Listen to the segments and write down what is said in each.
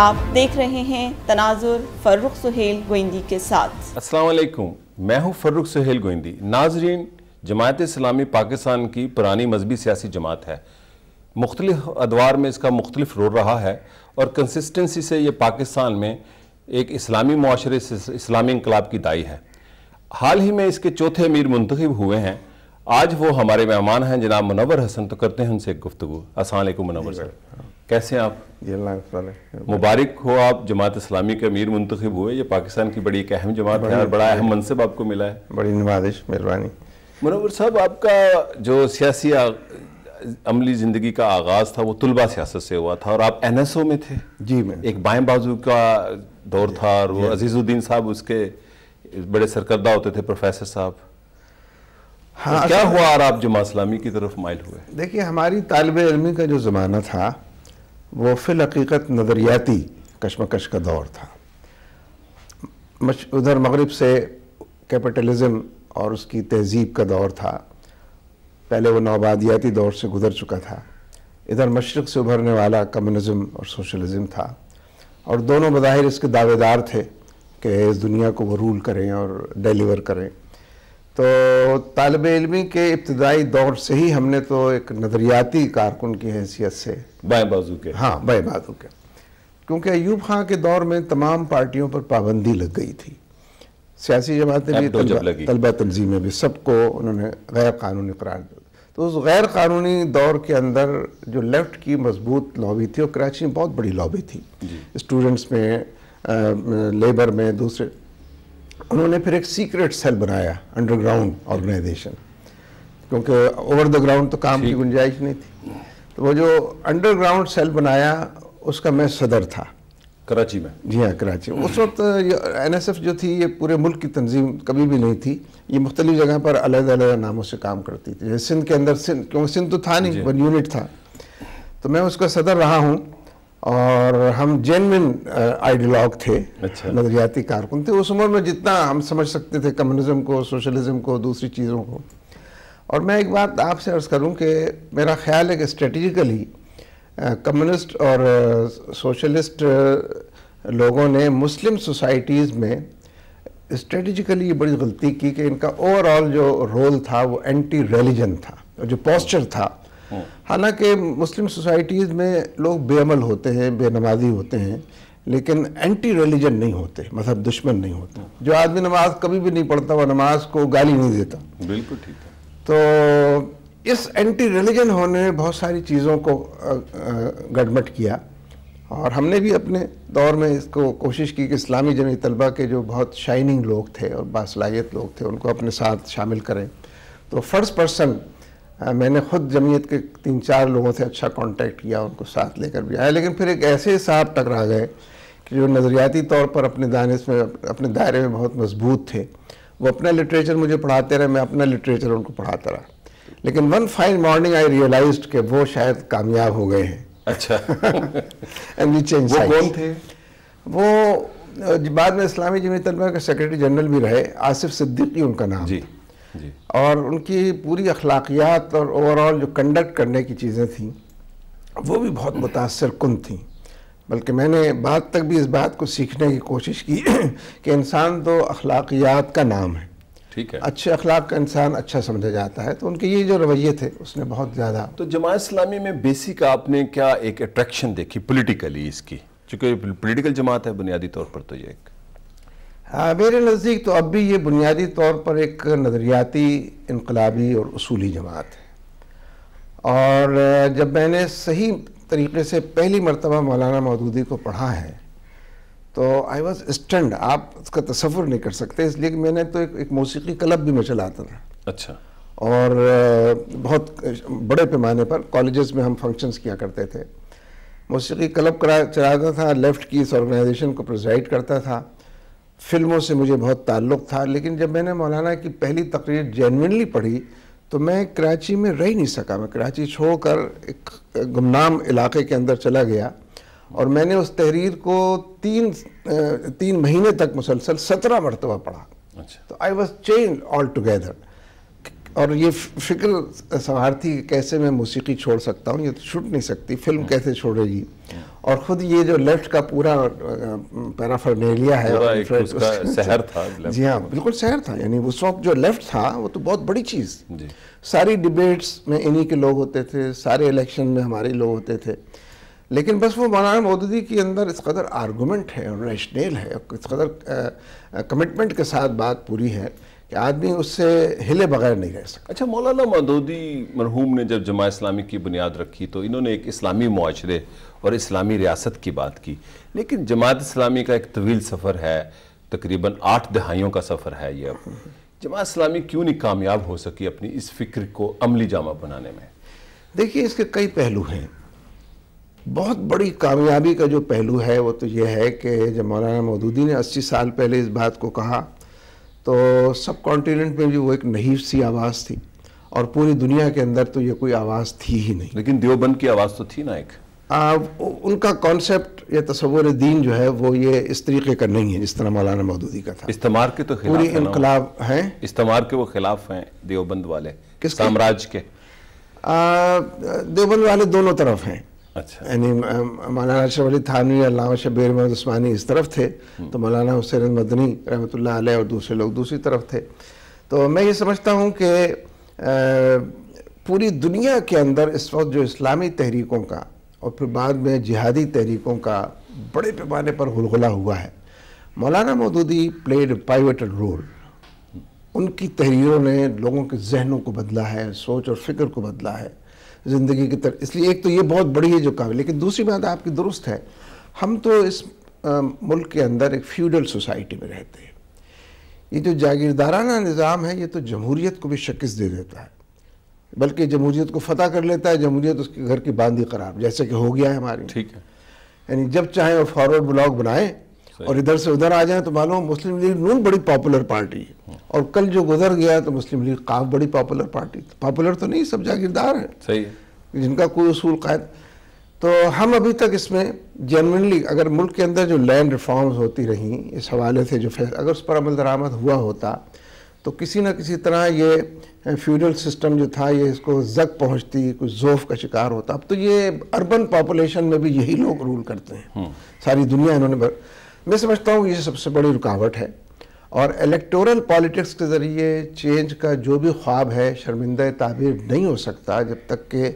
आप देख रहे हैं तनाजुर फर्रुख सुहेल गोइंदी के साथ वालेकुम मैं हूं फर्रुख सुहेल गोइंदी नाजरीन जमात इस्लामी पाकिस्तान की पुरानी मजहबी सियासी जमात है मुख्तलिफ अदवार में इसका मुख्तलिफ रोल रहा है और कंसिस्टेंसी से ये पाकिस्तान में एक इस्लामी माशरे से इस्लामी इनकलाब की दाई है हाल ही में इसके चौथे अमीर मुंतखब हुए हैं आज वो हमारे मेहमान हैं जनाब मनवर हसन तो करते हैं उनसे गुफ्तु असल मुनवर सर कैसे आप मुबारक हो आप जमात इस्लामी के अमीर मुंतब हुए ये पाकिस्तान की बड़ी एक अहम जमात है और बड़ा अहम मनसब आपको मिला है बड़ी नवाजिश मेहरबानी मनोवर साहब आपका जो सियासी अमली ज़िंदगी का आगाज़ था वो तलबा सियासत से हुआ था और आप एन एस ओ में थे जी मैं एक बाएं बाजू का दौर था और वो अजीज़ुद्दीन साहब उसके बड़े सरकर्दा होते थे प्रोफेसर साहब हाँ क्या हुआ और आप जमा इस्लामी की तरफ माइल हुए देखिए हमारी तालब इलमी का जो ज़माना था वो हकीकत नज़रियाती कशमकश का दौर था उधर मगरब से कैपिटलिज़म और उसकी तहजीब का दौर था पहले वो नौबादियाती दौर से गुजर चुका था इधर मशरक़ से उभरने वाला कम्युनिज़म और सोशलिज्म था और दोनों बज़ाहिर इसके दावेदार थे कि इस दुनिया को वो रूल करें और डिलीवर करें तो तालब इलमी के इब्तदाई दौर से ही हमने तो एक नज़रियाती कारकुन की हैसियत से बाएँ बाजू के हाँ बाएँ बाजू के क्योंकि अयूब खां के दौर में तमाम पार्टियों पर पाबंदी लग गई थी सियासी जमातें भी तलबा, तनजीमें तंजीमें भी सबको उन्होंने गैर कानूनी करार दिया तो उस गैर कानूनी दौर के अंदर जो लेफ्ट की मजबूत लॉबी थी और कराची में बहुत बड़ी लॉबी थी स्टूडेंट्स में लेबर में दूसरे उन्होंने फिर एक सीक्रेट सेल बनाया अंडरग्राउंड ऑर्गेनाइजेशन क्योंकि ओवर द ग्राउंड तो काम की गुंजाइश नहीं थी तो वो जो अंडरग्राउंड सेल बनाया उसका मैं सदर था कराची में जी हाँ कराची उस वक्त एन एस एफ जो थी ये पूरे मुल्क की तंजीम कभी भी नहीं थी ये मुख्तलिफ जगह पर अलग-अलग नामों से काम करती थी सिंध के अंदर सिंध क्योंकि सिंध तो था नहीं वन यूनिट था तो मैं उसका सदर रहा हूँ और हम जेनविन आइडियोलॉग uh, थे अच्छा। नजरियाती कारकुन थे उस उम्र में जितना हम समझ सकते थे कम्युनिज्म को सोशलिज्म को दूसरी चीज़ों को और मैं एक बात आपसे अर्ज़ करूं कि मेरा ख्याल है कि स्ट्रेटिजिकली कम्युनिस्ट uh, और सोशलिस्ट uh, लोगों ने मुस्लिम सोसाइटीज़ में स्ट्रेटिजिकली ये बड़ी गलती की कि इनका ओवरऑल जो रोल था वो एंटी रिलीजन था जो पॉस्चर था हम्म। हालांकि मुस्लिम सोसाइटीज़ में लोग बेअमल होते हैं बेनमाजी होते हैं लेकिन एंटी रिलीजन नहीं होते मतलब दुश्मन नहीं होते हम्म। जो आदमी नमाज कभी भी नहीं पढ़ता वह नमाज को गाली नहीं देता बिल्कुल ठीक है तो इस एंटी रिलीजन होने में बहुत सारी चीज़ों को गड़मट किया और हमने भी अपने दौर में इसको कोशिश की कि इस्लामी जमी तलबा के जो बहुत शाइनिंग लोग थे और बासलाहियत लोग थे उनको अपने साथ शामिल करें तो फर्स्ट पर्सन मैंने खुद जमीयत के तीन चार लोगों से अच्छा कांटेक्ट किया उनको साथ लेकर भी आया लेकिन फिर एक ऐसे साहब टकरा गए कि जो नज़रियाती तौर पर अपने दानिश में अपने दायरे में बहुत मजबूत थे वो अपना लिटरेचर मुझे पढ़ाते रहे मैं अपना लिटरेचर उनको पढ़ाता रहा लेकिन one fine morning I realise के वो शायद कामयाब हो गए हैं अच्छा एंड चेंज कौन थे वो बाद में इस्लामी जमीयत तलबा के सेक्रेटरी जनरल भी रहे आसिफ सिद्दीकी उनका नाम जी और उनकी पूरी अखलाकियात और ओवरऑल जो कंडक्ट करने की चीज़ें थीं वो भी बहुत मुतासर कन थी बल्कि मैंने बाद तक भी इस बात को सीखने की कोशिश की कि इंसान तो अखलाकियात का नाम है ठीक है अच्छे अखलाक का इंसान अच्छा समझा जाता है तो उनके ये जो रवैये थे उसने बहुत ज़्यादा तो जमात इस्लामी में बेसिक आपने क्या एक अट्रैक्शन देखी पोलिटिकली इसकी चूँकि पोलिटिकल जमात है बुनियादी तौर पर तो ये एक हाँ मेरे नज़दीक तो अब भी ये बुनियादी तौर पर एक नज़रियाती इनकलाबी और असूली जमात है और जब मैंने सही तरीके से पहली मरतबा मौलाना मदूदी को पढ़ा है तो आई वॉज स्टंड आप उसका तस्वुर नहीं कर सकते इसलिए कि मैंने तो एक, एक मौसीकी क्लब भी मैं चलाता था अच्छा और बहुत बड़े पैमाने पर कॉलेजेस में हम फंक्शंस किया करते थे मौसीकी क्लब करा चलाता था लेफ़्ट की इस ऑर्गेनाइजेशन को प्रिजाइड करता था फिल्मों से मुझे बहुत ताल्लुक़ था लेकिन जब मैंने मौलाना की पहली तकरीर जेनविनली पढ़ी तो मैं कराची में रह नहीं सका मैं कराची छोड़कर एक गुमनाम इलाके के अंदर चला गया और मैंने उस तहरीर को तीन तीन महीने तक मुसलसल सत्रह मरतबा पढ़ा अच्छा तो I was change altogether और ये फिक्र सवार कि कैसे मैं मौसीकी छोड़ सकता हूँ ये तो छूट नहीं सकती फिल्म हाँ। कैसे छोड़ेगी हाँ। और ख़ुद ये जो लेफ्ट का पूरा पैराफर्नेलिया है शहर था जी हाँ बिल्कुल शहर था यानी उस वक्त जो लेफ्ट था वो तो बहुत बड़ी चीज़ सारी डिबेट्स में इन्हीं के लोग होते थे सारे इलेक्शन में हमारे लोग होते थे लेकिन बस वो मौलाना मोदी के अंदर इस कदर आर्गूमेंट है और रैशनेल है इस कदर कमिटमेंट के साथ बात पूरी है कि आदमी उससे हिले बगैर नहीं रह सकता अच्छा मौलाना मदूदी मरहूम ने जब जमा इस्लामी की बुनियाद रखी तो इन्होंने एक इस्लामी माशरे और इस्लामी रियासत की बात की लेकिन जमात इस्लामी का एक तवील सफ़र है तकरीबन आठ दहाइयों का सफ़र है यह जमात इस्लामी क्यों नहीं कामयाब हो सकी अपनी इस फिक्र को अमली जामा बनाने में देखिए इसके कई पहलू हैं बहुत बड़ी कामयाबी का जो पहलू है वो तो यह है कि जब मौलाना मदूदी ने अस्सी साल पहले इस बात को कहा तो सब कॉन्टिनेंट में भी वो एक नहीं सी आवाज़ थी और पूरी दुनिया के अंदर तो ये कोई आवाज़ थी ही नहीं लेकिन देवबंद की आवाज़ तो थी ना एक आ, उनका कॉन्सेप्ट या तस्वुर दीन जो है वो ये इस तरीके का नहीं है जिस तरह मौलाना मौदूदी का था इस्तेमार के तो पूरी इनकलाब हैं इस्तेमार के वो खिलाफ हैं देवबंद वाले किस साम्राज्य के, के? आ, देवबंद वाले दोनों तरफ हैं अच्छा यानी मौलाना अशरफ अली थानवी अलामा शबीर अहमद उस्मानी इस तरफ थे हम्म। तो मौलाना हुसैन मदनी रहमत और दूसरे लोग दूसरी तरफ थे तो मैं ये समझता हूँ कि पूरी दुनिया के अंदर इस वक्त जो इस्लामी तहरीकों का और फिर बाद में जिहादी तहरीकों का बड़े पैमाने पर हुलगुला हुआ है मौलाना मदूदी प्लेड प्राइवेट रोल उनकी तहरीरों ने लोगों के जहनों को बदला है सोच और फिक्र को बदला है ज़िंदगी की तरफ इसलिए एक तो ये बहुत बड़ी है जो काम है लेकिन दूसरी बात आपकी दुरुस्त है हम तो इस आ, मुल्क के अंदर एक फ्यूडल सोसाइटी में रहते हैं ये जो जागीरदाराना निज़ाम है ये तो जमहूरीत को भी शिकस्त दे देता है बल्कि जमहूरीत को फतह कर लेता है जमहूरीत उसके घर की बांदी खराब जैसे कि हो गया है हमारी ठीक है यानी जब चाहे वो फॉरवर्ड ब्लॉक बनाएं और इधर से उधर आ जाए तो मालूम मुस्लिम लीग नून बड़ी पॉपुलर पार्टी है हाँ। और कल जो गुजर गया तो मुस्लिम लीग काफ बड़ी पॉपुलर पार्टी पॉपुलर तो नहीं सब जागीरदार है सही है जिनका कोई असूल कायद तो हम अभी तक इसमें जनरली अगर मुल्क के अंदर जो लैंड रिफॉर्म्स होती रहीं इस हवाले से जो फैसला अगर उस पर अमल दरामद हुआ होता तो किसी न किसी तरह ये फ्यूडल सिस्टम जो था ये इसको जग पहुंचती कुछ जोफ का शिकार होता अब तो ये अर्बन पॉपुलेशन में भी यही लोग रूल करते हैं हाँ। सारी दुनिया इन्होंने मैं समझता हूँ ये सबसे बड़ी रुकावट है और इलेक्टोरल पॉलिटिक्स के ज़रिए चेंज का जो भी ख्वाब है शर्मिंदा ताबीर नहीं हो सकता जब तक कि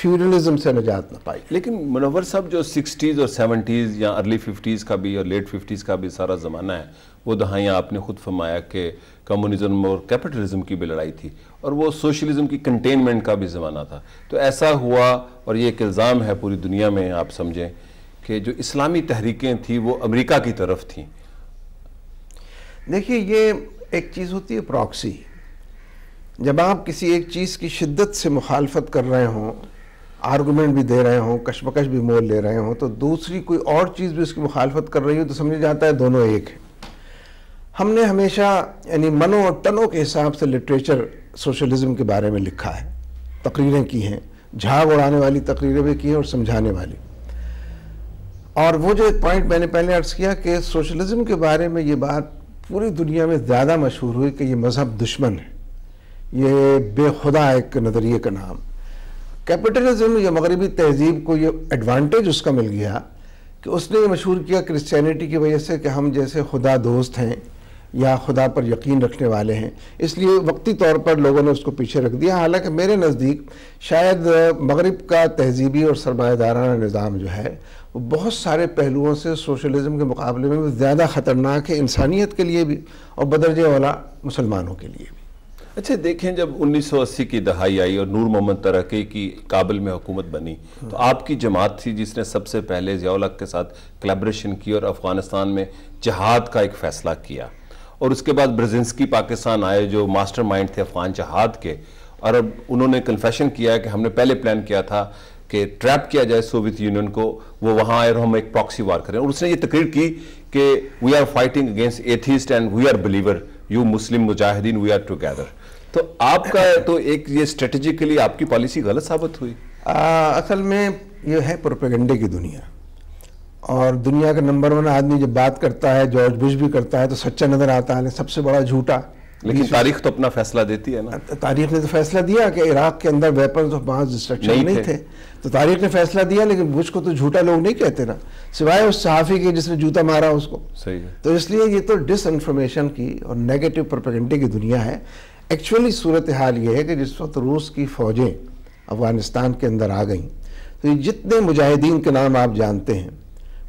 फ्यूरलिज्म से निजात ना पाई लेकिन मुनवर साहब जो सिक्सटीज़ और सेवेंटीज़ या अर्ली फिफ्टीज़ का भी और लेट फिफ्टीज़ का भी सारा ज़माना है वो दहाइयाँ आपने खुद फरमाया कि कम्युनिज्म और कैपिटलिज्म की भी लड़ाई थी और वो सोशलिज्म की कंटेनमेंट का भी ज़माना था तो ऐसा हुआ और ये एक इल्ज़ाम है पूरी दुनिया में आप समझें कि जो इस्लामी तहरीकें थी वो अमेरिका की तरफ थी देखिए ये एक चीज़ होती है प्रॉक्सी जब आप किसी एक चीज़ की शिद्दत से मुखालफत कर रहे हों आर्गूमेंट भी दे रहे हों कशमकश भी मोल ले रहे हों तो दूसरी कोई और चीज़ भी उसकी मुखालफत कर रही हो तो समझ जाता है दोनों एक है हमने हमेशा यानी मनो और तनों के हिसाब से लिटरेचर सोशलिज्म के बारे में लिखा है तकरीरें की हैं झाग उड़ाने वाली तकरीरें भी की हैं और समझाने वाली और वो जो एक पॉइंट मैंने पहले अर्ज किया कि सोशलिज्म के बारे में ये बात पूरी दुनिया में ज़्यादा मशहूर हुई कि ये मज़हब दुश्मन है ये बेखुदा एक नज़रिए का नाम कैपिटलिज्म या मगरबी तहजीब को ये एडवांटेज उसका मिल गया कि उसने ये मशहूर किया क्रिश्चियनिटी की वजह से कि हम जैसे खुदा दोस्त हैं या खुदा पर यकीन रखने वाले हैं इसलिए वक्ती तौर पर लोगों ने उसको पीछे रख दिया हालांकि मेरे नज़दीक शायद मगरब का तहजीबी और सरमादाराना निज़ाम जो है वो बहुत सारे पहलुओं से सोशलिज़म के मुकाबले में ज़्यादा ख़तरनाक है इंसानियत के लिए भी और बदरज वाला मुसलमानों के लिए भी अच्छा देखें जब 1980 की दहाई आई और नूर मोहम्मद तरक्की की काबिल में हुकूमत बनी तो आपकी जमात थी जिसने सबसे पहले ज़ियाल के साथ कलेब्रेशन की और अफ़गानिस्तान में जहाद का एक फ़ैसला किया और उसके बाद ब्रजेंसकी पाकिस्तान आए जो मास्टर थे अफगान जहाद के और अब उन्होंने कन्फेशन किया कि हमने पहले प्लान किया था कि ट्रैप किया जाए सोवियत यूनियन को वो वहाँ आए और हम एक प्रॉक्सी वार करें और उसने ये तकरीर की कि we are fighting against atheist and we are believer you Muslim मुजाहिदीन वी आर टुगेदर तो आपका तो एक ये स्ट्रेटजिकली आपकी पॉलिसी गलत साबित हुई आ, असल में ये है प्रोपेगेंडे की दुनिया और दुनिया का नंबर वन आदमी जब बात करता है जॉर्ज बुश भी करता है तो सच्चा नजर आता है सबसे बड़ा झूठा लेकिन तारीख तो अपना फैसला देती है ना तारीख ने तो फैसला दिया कि इराक के अंदर वेपन ऑफ मास डिस्ट्रक्शन नहीं, नहीं थे।, थे तो तारीख ने फैसला दिया लेकिन बुश को तो झूठा लोग नहीं कहते ना सिवाय उस सहाफ़ी के जिसने जूता मारा उसको सही है तो इसलिए ये तो डिसइंफॉर्मेशन की और नेगेटिव प्रोपेगेंडे की दुनिया है एक्चुअली सूरत हाल ये है कि जिस वक्त रूस की फ़ौजें अफ़गानिस्तान के अंदर आ गई तो ये जितने मुजाहिदीन के नाम आप जानते हैं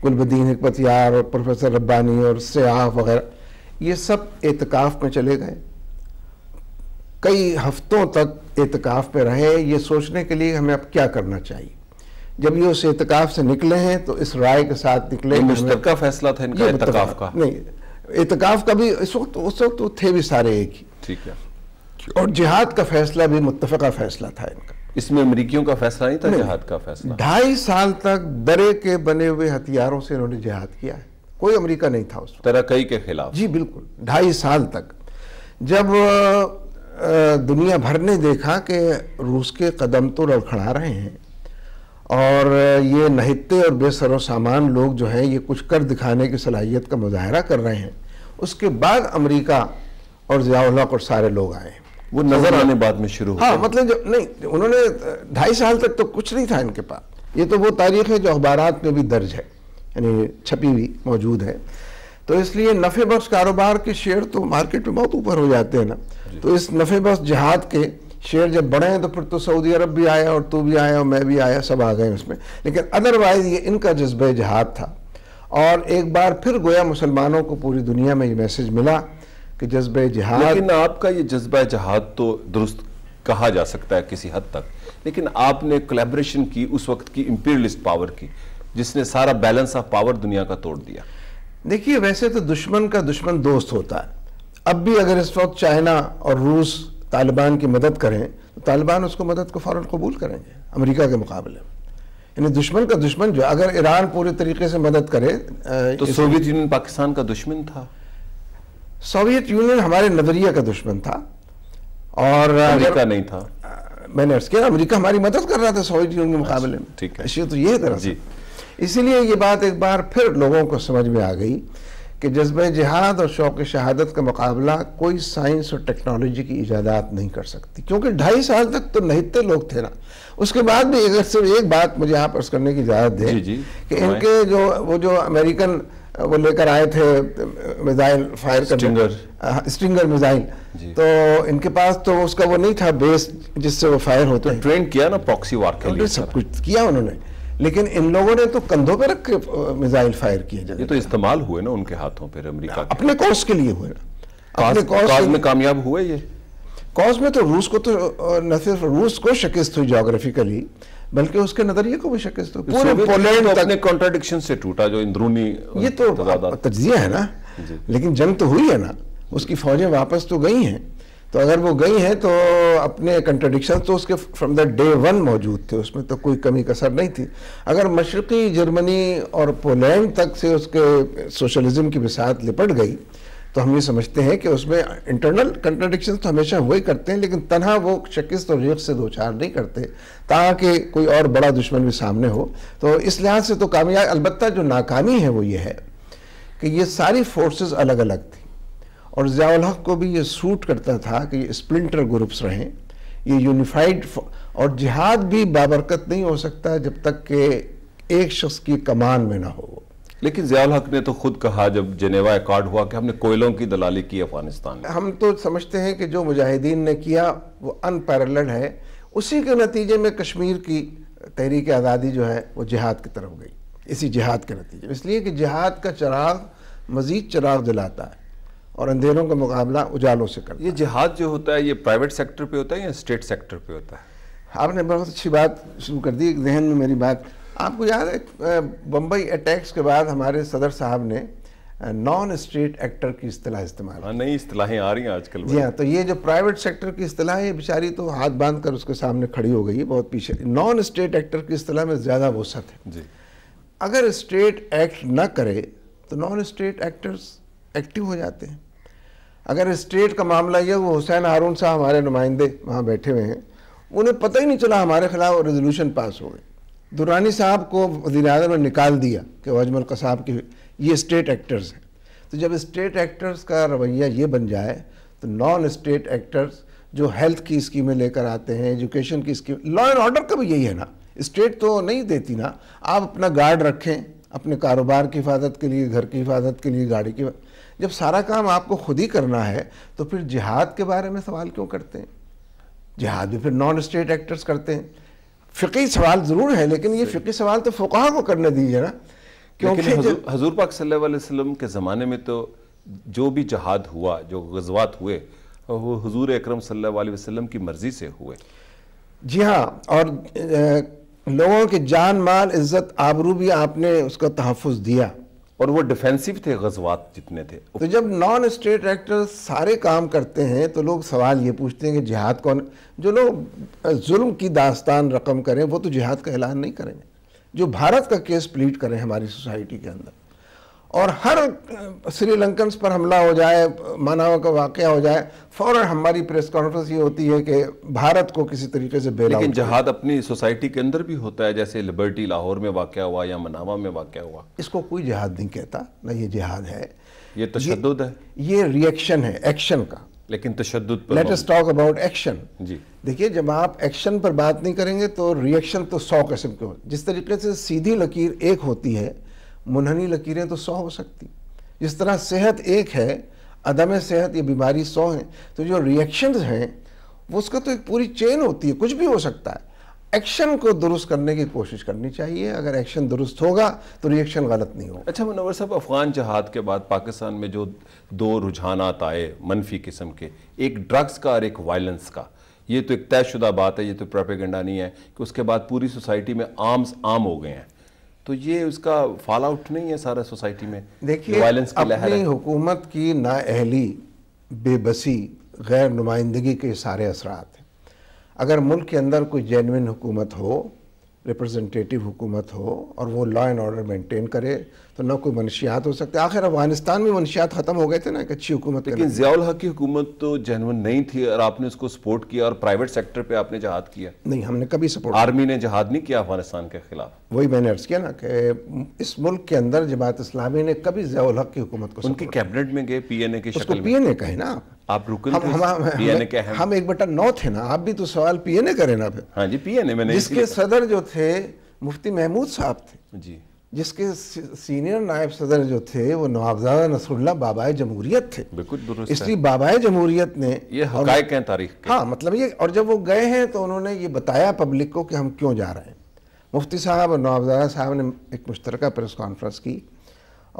गुलबदीन हमत और प्रोफेसर रब्बानी और सयाफ वगैरह ये सब एतकाफ़ में चले गए कई हफ्तों तक एतकाफ़ पे रहे ये सोचने के लिए हमें अब क्या करना चाहिए जब ये उस एतकाफ़ से निकले हैं तो इस राय के साथ निकले मुश्तर फैसला था इनका एतकाफ़ का नहीं एतकाफ़ का भी इस वक्त उस वक्त तो थे भी सारे एक ही ठीक है और जिहाद का फैसला भी मुतफ़ा फैसला था इनका इसमें अमरीकियों का फैसला नहीं था जहाद का फैसला ढाई साल तक दरे के बने हुए हथियारों से उन्होंने जहाद किया है कोई अमरीका नहीं था उस तरकई के खिलाफ जी बिल्कुल ढाई साल तक जब दुनिया भर ने देखा कि रूस के कदम तो लड़खड़ा रहे हैं और ये नहते और बेसरो सामान लोग जो हैं ये कुछ कर दिखाने की सलाहियत का मुजाहरा कर रहे हैं उसके बाद अमेरिका और जियाउल्ला और सारे लोग आए वो नजर तो मतलब- आने बाद में शुरू हाँ मतलब जब नहीं उन्होंने ढाई साल तक तो कुछ नहीं था इनके पास ये तो वो तारीख है जो अखबार में भी दर्ज है यानी छपी हुई मौजूद है तो इसलिए नफ़े बख्श कारोबार के शेयर तो मार्केट में बहुत ऊपर हो जाते हैं ना तो इस नफ़े बख्श जहाद के शेयर जब बढ़े हैं तो फिर तो सऊदी अरब भी आया और तू भी आया और मैं भी आया सब आ गए उसमें लेकिन अदरवाइज़ ये इनका जज्बे जहाद था और एक बार फिर गोया मुसलमानों को पूरी दुनिया में ये मैसेज मिला कि जज्ब जहाद लेकिन आपका ये जज्ब जहाद तो दुरुस्त कहा जा सकता है किसी हद तक लेकिन आपने कोलेब्रेशन की उस वक्त की इम्पीरियलिस्ट पावर की जिसने सारा बैलेंस ऑफ पावर दुनिया का तोड़ दिया देखिए वैसे तो दुश्मन का दुश्मन दोस्त होता है अब भी अगर इस वक्त चाइना और रूस तालिबान की मदद करें तो तालिबान उसको मदद को फ़ौर कबूल करेंगे अमेरिका के मुकाबले यानी दुश्मन का दुश्मन जो अगर ईरान पूरे तरीके से मदद करे तो सोवियत यूनियन पाकिस्तान का दुश्मन था सोवियत यूनियन हमारे नजरिया का दुश्मन था और अमेरिका नहीं था मैंने अर्ज किया अमेरिका हमारी मदद कर रहा था सोवियत यूनियन के अच्छा, मुकाबले में ठीक है तो ये तरह जी इसीलिए ये बात एक बार फिर लोगों को समझ में आ गई कि जज्ब जहाद और शौक शहादत का मुकाबला कोई साइंस और टेक्नोलॉजी की इजादात नहीं कर सकती क्योंकि ढाई साल तक तो नहित्य लोग थे ना उसके बाद भी अगर सिर्फ एक बात मुझे यहाँ पर करने की इजाज़त दें कि इनके जो वो जो अमेरिकन वो लेकर आए थे missile fire stringer stringer missile तो इनके पास तो उसका वो नहीं था बेस जिससे वो फायर होते तो ट्रेन किया ना पॉक्सी वार के लिए सब कुछ किया उन्होंने लेकिन इन लोगों ने तो कंधों पर रख के मिसाइल फायर किए ये तो इस्तेमाल हुए ना उनके हाथों पर अमेरिका अपने कोर्स के लिए हुए अपने कामयाब हुए ये कॉज में तो रूस को तो न सिर्फ रूस को शिकस्त हुई जोग्राफिकली बल्कि उसके नजरिए को भी शिकस्त तो पूरे पोलैंड तो तो अपने कॉन्ट्राडिक्शन से टूटा जो अंदरूनी ये तो तजिया है ना लेकिन जंग तो हुई है ना उसकी फौजें वापस तो गई हैं तो अगर वो गई हैं तो अपने कंट्रडिक्शन तो उसके फ्रॉम द डे वन मौजूद थे उसमें तो कोई कमी कसर नहीं थी अगर मशरक़ी जर्मनी और पोलैंड तक से उसके सोशलिज्म की बिसात लिपट गई तो हम ये समझते हैं कि उसमें इंटरनल कंट्राडिक्शन तो हमेशा ही करते हैं लेकिन तनहा वो शिकस्त और रेख से दो चार नहीं करते ताकि कोई और बड़ा दुश्मन भी सामने हो तो इस लिहाज से तो कामयाब अलबत् जो नाकामी है वो ये है कि ये सारी फोर्स अलग अलग थी और ज़ियाल हक को भी ये सूट करता था कि ये स्प्लिंटर ग्रुप्स रहें ये यूनिफाइड और जिहाद भी बाबरकत नहीं हो सकता जब तक कि एक शख्स की कमान में ना हो लेकिन जयाल हक ने तो खुद कहा जब जनेवा एकॉर्ड हुआ कि हमने कोयलों की दलाली की अफगानिस्तान में हम तो समझते हैं कि जो मुजाहिदीन ने किया वो अनपैरल है उसी के नतीजे में कश्मीर की तहरीक आज़ादी जो है वो जिहाद की तरफ गई इसी जिहाद के नतीजे इसलिए कि जिहाद का चराग मज़ीद चराग जलाता है और अंधेरों का मुकाबला उजालों से करता ये जिहाद जो होता है ये प्राइवेट सेक्टर पर होता है या स्टेट सेक्टर पर होता है आपने बहुत अच्छी बात शुरू कर दी जहन में मेरी बात आपको याद है बम्बई अटैक्स के बाद हमारे सदर साहब ने नॉन स्टेट एक्टर की अतलाह इस्तेमाल हाँ नई अतलाहें आ रही हैं आजकल जी हाँ तो ये जो प्राइवेट सेक्टर की अतलाह है बेचारी तो हाथ बांध कर उसके सामने खड़ी हो गई है बहुत पीछे नॉन स्टेट एक्टर की अतलाह में ज़्यादा वसत है जी अगर स्टेट एक्ट ना करे तो नॉन स्टेट एक्टर्स एक्टिव हो जाते हैं अगर स्टेट का मामला यह वो हुसैन हारून साहब हमारे नुमाइंदे वहाँ बैठे हुए हैं उन्हें पता ही नहीं चला हमारे खिलाफ रेजोल्यूशन पास हो गए दुरानी साहब को वजी अजम ने निकाल दिया कि अजमल का साहब की ये स्टेट एक्टर्स हैं तो जब स्टेट एक्टर्स का रवैया ये बन जाए तो नॉन स्टेट एक्टर्स जो हेल्थ की स्कीमें लेकर आते हैं एजुकेशन की स्कीम लॉ एंड ऑर्डर का भी यही है ना स्टेट तो नहीं देती ना आप अपना गार्ड रखें अपने कारोबार की हिफाजत के लिए घर की हिफाजत के लिए गाड़ी की जब सारा काम आपको खुद ही करना है तो फिर जिहाद के बारे में सवाल क्यों करते हैं जिहाद भी फिर नॉन स्टेट एक्टर्स करते हैं फ़िकी सवाल ज़रूर है लेकिन ये फ़िकी सवाल तो फ़ुकाहा को करने दीजिए ना क्योंकि हजूर, पाक सल्लल्लाहु अलैहि वसल्लम के ज़माने में तो जो भी जहाद हुआ जो गजवात हुए वो हजूर अक्रम सल्लल्लाहु की मर्ज़ी से हुए जी हाँ और लोगों के जान माल इज़्ज़त आबरू भी आपने उसका तहफ़ दिया और वो डिफेंसिव थे गजवात जितने थे तो जब नॉन स्टेट एक्टर सारे काम करते हैं तो लोग सवाल ये पूछते हैं कि जिहाद कौन जो लोग जुल्म की दास्तान रकम करें वो तो जिहाद का ऐलान नहीं करेंगे जो भारत का केस प्लीट करें हमारी सोसाइटी के अंदर और हर श्रीलंकन पर हमला हो जाए मानव का वाक़ हो जाए फ़ौर हमारी प्रेस कॉन्फ्रेंस ये होती है कि भारत को किसी तरीके से बेल लेकिन जहाद अपनी सोसाइटी के अंदर भी होता है जैसे लिबर्टी लाहौर में वाक़ हुआ या मनावा में वाक़ हुआ इसको कोई जहाद नहीं कहता ना ये जहाद है ये तशद है ये रिएक्शन है एक्शन का लेकिन तशद let's talk about action जी देखिए जब आप एक्शन पर बात नहीं करेंगे तो रिएक्शन तो सौ किस्म के हो जिस तरीके से सीधी लकीर एक होती है मुनहनी लकीरें तो सौ हो सकती जिस तरह सेहत एक है अदम सेहत या बीमारी सौ है तो जो रिएक्शन हैं वो उसका तो एक पूरी चेन होती है कुछ भी हो सकता है एक्शन को दुरुस्त करने की कोशिश करनी चाहिए अगर एक्शन दुरुस्त होगा तो रिएक्शन गलत नहीं होगा अच्छा मनवर साहब अफगान जहाद के बाद पाकिस्तान में जो दो रुझान आए मनफी किस्म के एक ड्रग्स का और एक वायलेंस का ये तो एक तयशुदा बात है ये तो प्रोपेगेंडा नहीं है कि उसके बाद पूरी सोसाइटी में आर्म्स आम हो गए हैं तो ये उसका फॉल आउट नहीं है सारा सोसाइटी में देखिए वायलेंस की लहर हुकूमत की नाअहली बेबसी गैर नुमाइंदगी के सारे असरात हैं अगर मुल्क के अंदर कोई जेनविन हुकूमत हो रिप्रेजेंटेटिव हुकूमत हो और वो लॉ एंड ऑर्डर मेंटेन करे तो ना कोई मनशियात हो सकते आखिर अफगानिस्तान में मनशियात ख़त्म हो गए थे ना एक अच्छी हुकूमत लेकिन जियाउल हक की हुकूमत तो जेनवन नहीं थी और आपने उसको सपोर्ट किया और प्राइवेट सेक्टर पर आपने जहाद किया नहीं हमने कभी सपोर्ट आर्मी ने जहाद नहीं किया अफगानिस्तान के खिलाफ वही मैंने अर्ज़ किया ना कि इस मुल्क के अंदर जमात इस्लामी ने कभी जियाउल हक की हुकूमत को उनके कैबिनेट में गए पी एन ए की शक्ल पी एन ए कहे ना आप रुकन तो हम, हम, हम, हम एक बटा नौ थे ना आप भी तो सवाल पीएनए करें ना फिर हाँ जी पीएनए मैंने इसके सदर जो थे मुफ्ती महमूद साहब थे जी जिसके सीनियर नायब सदर जो थे वो नवाबजादा नसरुल्ला बाबाए जमहूरियत थे बिल्कुल इसलिए बाबाए जमहूरियत ने ये हकायक हैं तारीख के। हाँ मतलब ये और जब वो गए हैं तो उन्होंने ये बताया पब्लिक को कि हम क्यों जा रहे हैं मुफ्ती साहब और नवाबजादा साहब ने एक मुश्तर प्रेस कॉन्फ्रेंस की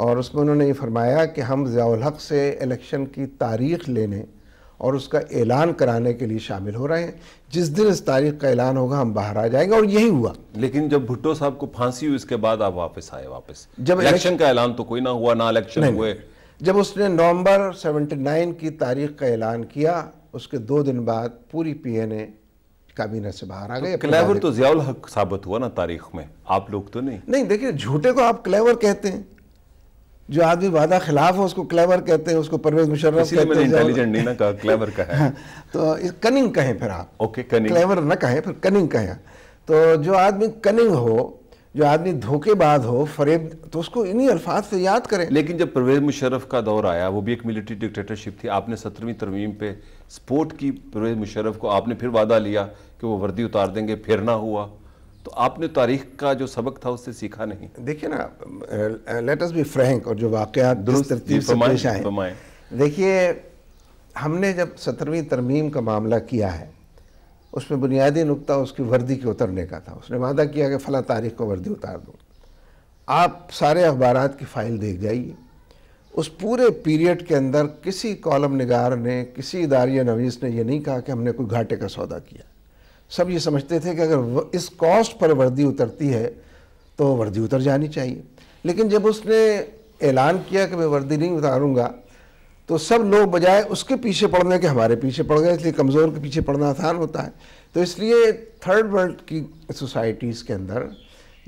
और उसमें उन्होंने ये फरमाया कि हम जयाल हक से इलेक्शन की तारीख लेने और उसका ऐलान कराने के लिए शामिल हो रहे हैं जिस दिन इस तारीख का ऐलान होगा हम बाहर आ जाएंगे और यही हुआ लेकिन जब भुट्टो साहब को फांसी हुई इसके बाद आप वापस आए वापस जब इलेक्शन का ऐलान तो कोई ना हुआ ना इलेक्शन हुए जब उसने नवंबर 79 की तारीख का ऐलान किया उसके दो दिन बाद पूरी पीएनए काबीना से बाहर आ गए तो क्लेवर तो जियाउल हक साबित हुआ ना तारीख में आप लोग तो नहीं नहीं देखिए झूठे को आप क्लेवर कहते हैं जो आदमी वादा खिलाफ हो उसको क्लेवर कहते हैं उसको परवेज मुशर्रफ कहते हैं इंटेलिजेंट नहीं ना कहा क्लेवर कहा है तो कनिंग कहें फिर आप ओके कनिंग क्लेवर ना कहें फिर कनिंग कहें तो जो आदमी कनिंग हो जो आदमी धोखेबाज हो फरेब तो उसको इन्हीं अल्फाज से याद करें लेकिन जब परवेज मुशर्रफ का दौर आया वो भी एक मिलिट्री डिक्टेटरशिप थी आपने सत्रहवीं तरमीम पे स्पोर्ट की परवेज मुशर्रफ को आपने फिर वादा लिया कि वो वर्दी उतार देंगे फिर ना हुआ तो आपने तारीख का जो सबक था उससे सीखा नहीं देखिए ना लेटस बी फ्रैंक और जो वाकया दुरुस्त तरतीब देखिए हमने जब सत्रहवीं तरमीम का मामला किया है उसमें बुनियादी नुकता उसकी वर्दी के उतरने का था उसने वादा किया कि फ़ला तारीख को वर्दी उतार दूँ आप सारे अखबार की फ़ाइल देख जाइए उस पूरे पीरियड के अंदर किसी कॉलम निगार ने किसी इदारे नवीस ने यह नहीं कहा कि हमने कोई घाटे का सौदा किया सब ये समझते थे कि अगर इस कॉस्ट पर वर्दी उतरती है तो वर्दी उतर जानी चाहिए लेकिन जब उसने ऐलान किया कि मैं वर्दी नहीं उतारूँगा तो सब लोग बजाय उसके पीछे पड़ने के हमारे पीछे पड़ गए इसलिए कमज़ोर के पीछे पड़ना आसान होता है तो इसलिए थर्ड वर्ल्ड की सोसाइटीज़ के अंदर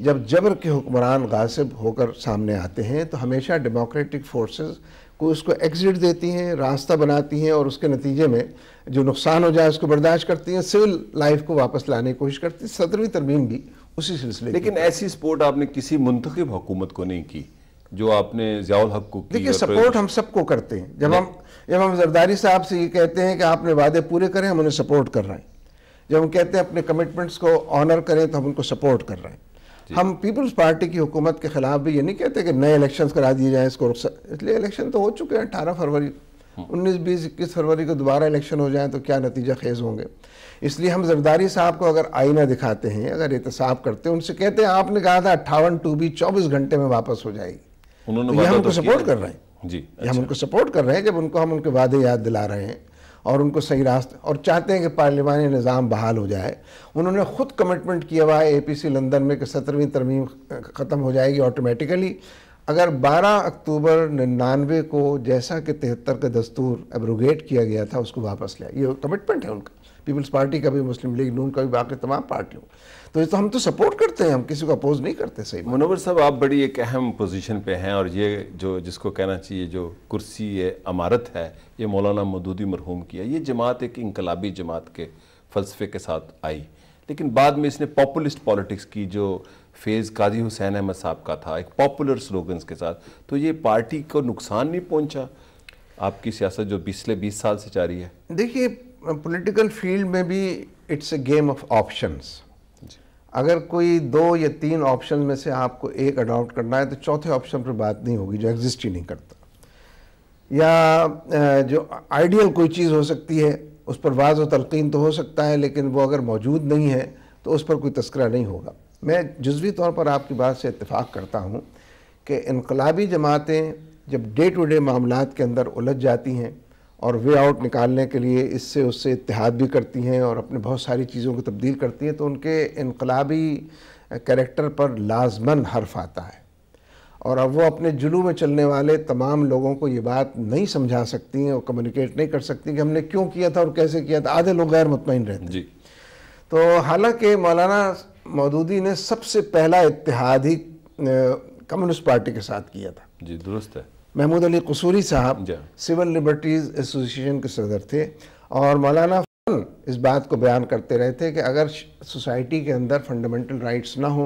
जब जबर के हुक्मरान गासिब होकर सामने आते हैं तो हमेशा डेमोक्रेटिक फोर्सेस को उसको एग्जिट देती हैं रास्ता बनाती हैं और उसके नतीजे में जो नुकसान हो जाए उसको बर्दाश्त करती हैं सिविल लाइफ को वापस लाने की कोशिश करती है सत्रहवीं तरमीम भी उसी सिलसिले लेकिन ऐसी सपोर्ट आपने किसी मुंतखब हुकूमत को नहीं की जो आपने ज़ियाल हक को देखिए सपोर्ट हम सबको करते हैं जब हम जब हम जरदारी साहब से ये कहते हैं कि आपने वादे पूरे करें हम उन्हें सपोर्ट कर रहे हैं जब हम कहते हैं अपने कमिटमेंट्स को ऑनर करें तो हम उनको सपोर्ट कर रहे हैं हम पीपल्स पार्टी की हुकूमत के खिलाफ भी ये नहीं कहते कि नए इलेक्शंस करा दिए जाएं इसको रुख इसलिए इलेक्शन तो हो चुके हैं अठारह फरवरी उन्नीस बीस इक्कीस फरवरी को दोबारा इलेक्शन हो जाए तो क्या नतीजा खेज होंगे इसलिए हम जरदारी साहब को अगर आईना दिखाते हैं अगर एहतसाब करते हैं उनसे कहते हैं आपने कहा था अट्ठावन टू बी चौबीस घंटे में वापस हो जाएगी उन्होंने तो हम उनको सपोर्ट तो कर रहे हैं जी अच्छा। हम उनको सपोर्ट कर रहे हैं जब उनको हम उनके वादे याद दिला रहे हैं और उनको सही रास्ते और चाहते हैं कि पार्लियामानी निज़ाम बहाल हो जाए उन्होंने ख़ुद कमिटमेंट किया हुआ है ए पी सी लंदन में कि सत्रहवीं तरमीम ख़त्म हो जाएगी ऑटोमेटिकली अगर 12 अक्टूबर निन्यानवे को जैसा कि तिहत्तर का दस्तूर एब्रोगेट किया गया था उसको वापस लिया ये कमिटमेंट है उनका पीपल्स पार्टी का भी मुस्लिम लीग नून का भी बाकी तमाम पार्टियों तो ये तो हम तो सपोर्ट करते हैं हम किसी को अपोज नहीं करते सही मनोवर साहब आप बड़ी एक अहम पोजीशन पे हैं और ये जो जिसको कहना चाहिए जो कुर्सी ये अमारत है ये मौलाना मदूदी मरहूम की है ये जमात एक इनकलाबी जमात के फलसफे के साथ आई लेकिन बाद में इसने पॉपुलिस्ट पॉलिटिक्स की जो फेज़ काजी हुसैन अहमद साहब का था एक पॉपुलर स्लोगन्स के साथ तो ये पार्टी को नुकसान नहीं पहुंचा आपकी सियासत जो पिछले 20 साल से जारी है देखिए पॉलिटिकल फील्ड में भी it's a game of options अगर कोई दो या तीन ऑप्शन में से आपको एक अडॉप्ट करना है तो चौथे ऑप्शन पर बात नहीं होगी जो एग्जिस्ट ही नहीं करता या जो आइडियल कोई चीज़ हो सकती है उस पर वाज व तलकिन तो हो सकता है लेकिन वो अगर मौजूद नहीं है तो उस पर कोई तस्करा नहीं होगा मैं जज्वी तौर पर आपकी बात से इतफ़ाक़ करता हूँ कि इनकलाबी जमातें जब डे टू डे मामला के अंदर उलझ जाती हैं और वे आउट निकालने के लिए इससे उससे इतिहाद भी करती हैं और अपने बहुत सारी चीज़ों को तब्दील करती हैं तो उनके इनकलाबी करेक्टर पर लाजमन हर्फ आता है और अब वो अपने जुलू में चलने वाले तमाम लोगों को ये बात नहीं समझा सकती हैं और कम्युनिकेट नहीं कर सकती कि हमने क्यों किया था और कैसे किया था आधे लोग गैर मुतमिन रहते हैं जी तो हालांकि मौलाना मौदूदी ने सबसे पहला इतिहाद ही कम्युनिस्ट पार्टी के साथ किया था जी दुरुस्त है महमूद अली कसूरी साहब सिविल लिबर्टीज़ एसोसिएशन के सदर थे और मौलाना इस बात को बयान करते रहे थे कि अगर सोसाइटी के अंदर फंडामेंटल राइट्स ना हो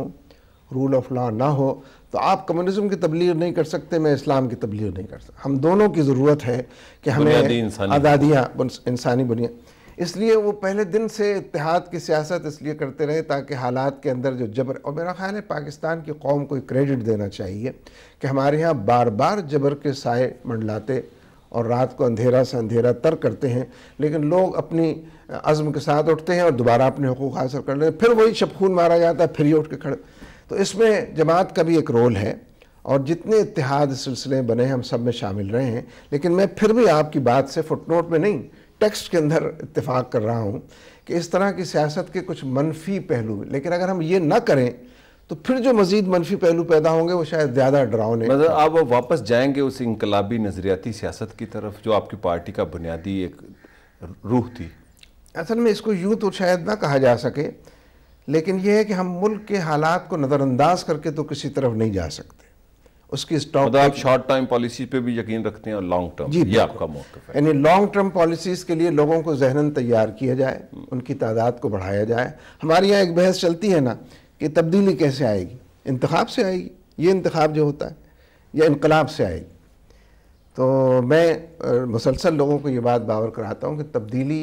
रूल ऑफ लॉ ना हो तो आप कम्युनिज्म की तबलीग नहीं कर सकते मैं इस्लाम की तबलीग नहीं कर सकता हम दोनों की ज़रूरत है कि हमें आज़ादियाँ इंसानी बुनियाद इसलिए वो पहले दिन से इतिहाद की सियासत इसलिए करते रहे ताकि हालात के अंदर जो जबर और मेरा ख्याल है पाकिस्तान की कौम को क्रेडिट देना चाहिए कि हमारे यहाँ बार बार जबर के साय मंडलाते और रात को अंधेरा से अंधेरा तर करते हैं लेकिन लोग अपनी अज़म के साथ उठते हैं और दोबारा अपने हकूक हासिल कर लेते हैं फिर वही शबखून मारा जाता है फिर ही उठ के खड़े तो इसमें जमात का भी एक रोल है और जितने इतिहाद सिलसिले बने हैं हम सब में शामिल रहे हैं लेकिन मैं फिर भी आपकी बात से फुटनोट में नहीं टेक्स्ट के अंदर इतफ़ाक़ कर रहा हूँ कि इस तरह की सियासत के कुछ मनफी पहलू लेकिन अगर हम ये ना करें तो फिर जो मजीद मनफी पहलू पैदा होंगे वो शायद ज़्यादा डरावने मतलब आप वापस जाएंगे उस इनकलाबी नज़रियाती सियासत की तरफ जो आपकी पार्टी का बुनियादी एक रूह थी असल में इसको यूँ तो शायद ना कहा जा सके लेकिन यह है कि हम मुल्क के हालात को नज़रअंदाज करके तो किसी तरफ नहीं जा सकते उसकी स्टॉक मतलब आप शॉर्ट टर्म पॉलिसी पे भी यकीन रखते हैं और लॉन्ग टर्म जी ये आपका मौका यानी लॉन्ग टर्म पॉलिसीज़ के लिए लोगों को जहन तैयार किया जाए उनकी तादाद को बढ़ाया जाए हमारे यहाँ एक बहस चलती है ना कि तब्दीली कैसे आएगी इंतखब से आएगी ये इंतखब जो होता है या इनकलाब से आएगी तो मैं मुसलसल लोगों को ये बात बावर कराता हूँ कि तब्दीली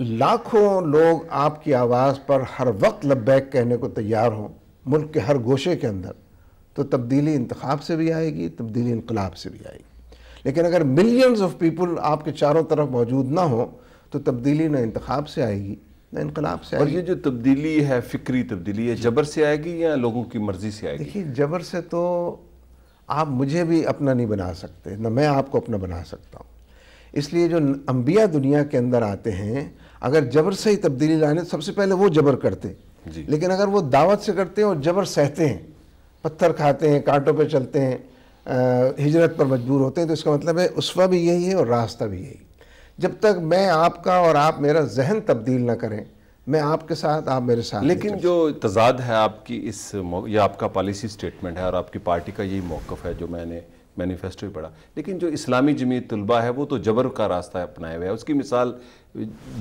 लाखों लोग आपकी आवाज़ पर हर वक्त लब्बैक कहने को तैयार हों मुल्क के हर गोशे के अंदर तो तब्दीली इंतखब से भी आएगी तब्दीली इनकलाब से भी आएगी लेकिन अगर मिलियंस ऑफ पीपल आपके चारों तरफ मौजूद ना हो तो तब्दीली ना इंतखब से आएगी ना इनकलाब से आएगी और ये जो तब्दीली है फिक्री तब्दीली है जबर से आएगी या लोगों की मर्जी से आएगी देखिए जबर से तो आप मुझे भी अपना नहीं बना सकते ना मैं आपको अपना बना सकता हूँ इसलिए जो अम्बिया दुनिया के अंदर आते हैं अगर जबर से ही तब्दीली लाने सबसे पहले वो जबर करते हैं लेकिन अगर वो दावत से करते हैं और जबर सहते हैं पत्थर खाते हैं कांटों पर चलते हैं हिजरत पर मजबूर होते हैं तो इसका मतलब है उसवा भी यही है और रास्ता भी यही जब तक मैं आपका और आप मेरा जहन तब्दील ना करें मैं आपके साथ आप मेरे साथ लेकिन जो तजाद है आपकी इस या आपका पॉलिसी स्टेटमेंट है और आपकी पार्टी का यही मौक़ है जो मैंने मैनिफेस्टो भी पढ़ा लेकिन जो इस्लामी जमीत तलबा है वो तो जबर का रास्ता अपनाया हुआ है उसकी मिसाल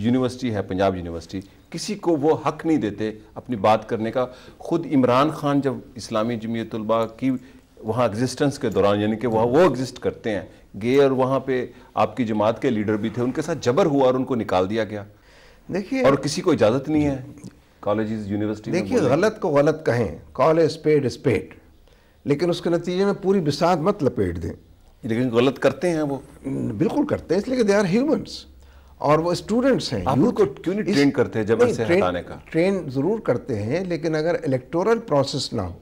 यूनिवर्सिटी है पंजाब यूनिवर्सिटी किसी को वो हक नहीं देते अपनी बात करने का खुद इमरान खान जब इस्लामी जमीतलबा की वहाँ एग्जिस्टेंस के दौरान यानी कि वहाँ वो एग्जिस्ट करते हैं गए और वहाँ पे आपकी जमात के लीडर भी थे उनके साथ जबर हुआ और उनको निकाल दिया गया देखिए और किसी को इजाज़त नहीं है कॉलेज यूनिवर्सिटी देखिए गलत को गलत कहें कॉलेज स्पेड स्पेड लेकिन उसके नतीजे में पूरी बिसात मत लपेट दें लेकिन गलत करते हैं वो बिल्कुल करते हैं इसलिए दे आर ह्यूमन्स और वो स्टूडेंट्स हैं आप उनको क्यों नहीं ट्रेन करते हैं जब से हटाने का ट्रेन जरूर करते हैं लेकिन अगर इलेक्टोरल प्रोसेस ना हो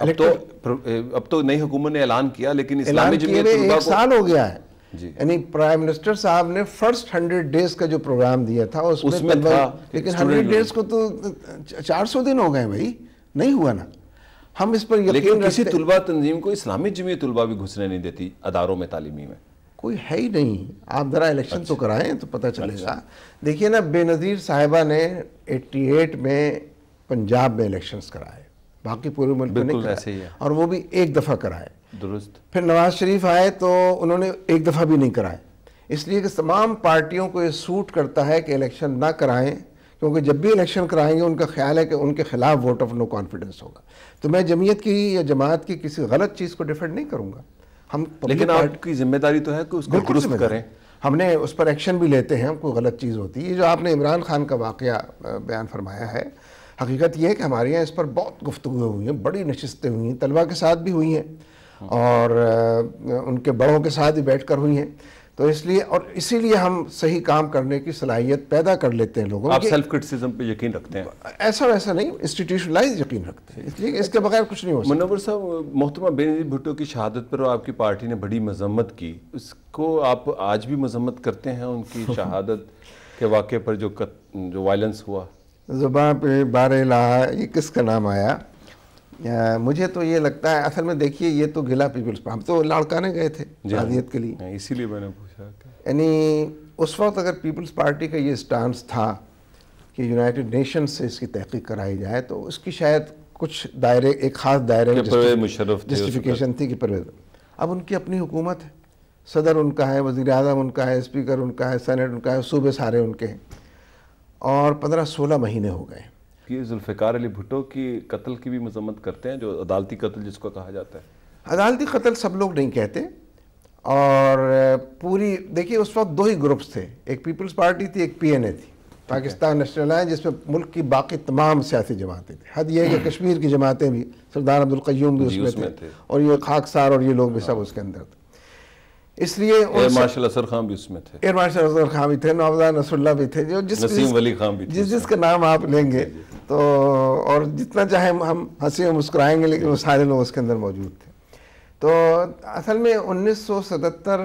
अब तो अब तो नई हुकूमत ने ऐलान किया लेकिन इस्लामी एक साल हो गया है यानी प्राइम मिनिस्टर साहब ने फर्स्ट हंड्रेड डेज का जो प्रोग्राम दिया था उसमें, उसमें था लेकिन हंड्रेड डेज को तो चार सौ दिन हो गए भाई नहीं हुआ ना हम इस पर यकीन किसी तुलबा तंजीम को इस्लामी जमीयत तुलबा भी घुसने नहीं देती अदारों में तालीमी में कोई है ही नहीं आप ज़रा इलेक्शन अच्छा। तो कराएं तो पता अच्छा। चलेगा अच्छा। देखिए ना बेनज़ीर साहिबा ने 88 में पंजाब में इलेक्शंस कराए बाकी पूरे मुल्क में नहीं और वो भी एक दफ़ा कराए दुरुस्त फिर नवाज शरीफ आए तो उन्होंने एक दफ़ा भी नहीं कराए इसलिए कि तमाम पार्टियों को ये सूट करता है कि इलेक्शन ना कराएं क्योंकि जब भी इलेक्शन कराएंगे उनका ख्याल है कि उनके खिलाफ वोट ऑफ नो कॉन्फिडेंस होगा तो मैं जमीयत की या जमात की किसी गलत चीज़ को डिफेंड नहीं करूँगा हम लेकिन आपकी जिम्मेदारी तो है कि उसको दुरुस्त करें हमने उस पर एक्शन भी लेते हैं कोई गलत चीज़ होती है जो आपने इमरान खान का वाक़ बयान फरमाया है हकीकत यह है कि हमारे यहाँ इस पर बहुत गुफ्तु हुई हैं बड़ी नशस्तें हुई हैं तलबा के साथ भी हुई हैं और उनके बड़ों के साथ भी बैठ कर हुई हैं तो इसलिए और इसीलिए हम सही काम करने की सलाहियत पैदा कर लेते हैं लोगों आप सेल्फ क्रिटिसिज्म पे यकीन रखते हैं ऐसा वैसा नहीं इंस्टीट्यूशनलाइज यकीन रखते हैं इसलिए अच्छा। इसके बगैर कुछ नहीं हो सकता मनोवर साहब मोहतमा बेनजीर भुट्टो की शहादत पर आपकी पार्टी ने बड़ी मजम्मत की उसको आप आज भी मजम्मत करते हैं उनकी शहादत के वाक़े पर जो कत, जो वायलेंस हुआ जुबान पे बार लाहा ये किसका नाम आया मुझे तो ये लगता है असल में देखिए ये तो गिला पीपल्स पार्टी तो लाड़काने गए थे जहादियत के लिए इसीलिए मैंने यानी उस वक्त अगर पीपल्स पार्टी का ये स्टांस था कि यूनाइटेड नेशन से इसकी तहकीक कराई जाए तो उसकी शायद कुछ दायरे एक ख़ास दायरे में जस्टिफिकेशन थी कि परवेज अब उनकी अपनी हुकूमत है सदर उनका है वज़ी अजम उनका है स्पीकर उनका है सैनट उनका है सूबे सारे उनके हैं और पंद्रह सोलह महीने हो गए ये जुल्फ़िकार अली भुट्टो की कत्ल की भी मजम्मत करते हैं जो अदालती कत्ल जिसको कहा जाता है अदालती कत्ल सब लोग नहीं कहते और पूरी देखिए उस वक्त दो ही ग्रुप्स थे एक पीपल्स पार्टी थी एक पीएनए थी पाकिस्तान नेशनल आए जिसमें मुल्क की बाकी तमाम सियासी जमातें थी हद ये है कि कश्मीर की जमातें भी सरदार अब्दुल कयूम भी उसमें थे, थे और ये खाकसार और ये लोग भी सब हाँ। उसके अंदर थे इसलिए एयर मार्शल असर खान भी थे एयर मार्शल खान भी थे नसरुल्ला भी थे जो जिस जिस जिसका नाम आप लेंगे तो और जितना चाहे हम हंसी मुस्कुराएंगे लेकिन वो सारे लोग उसके अंदर मौजूद थे तो असल में 1977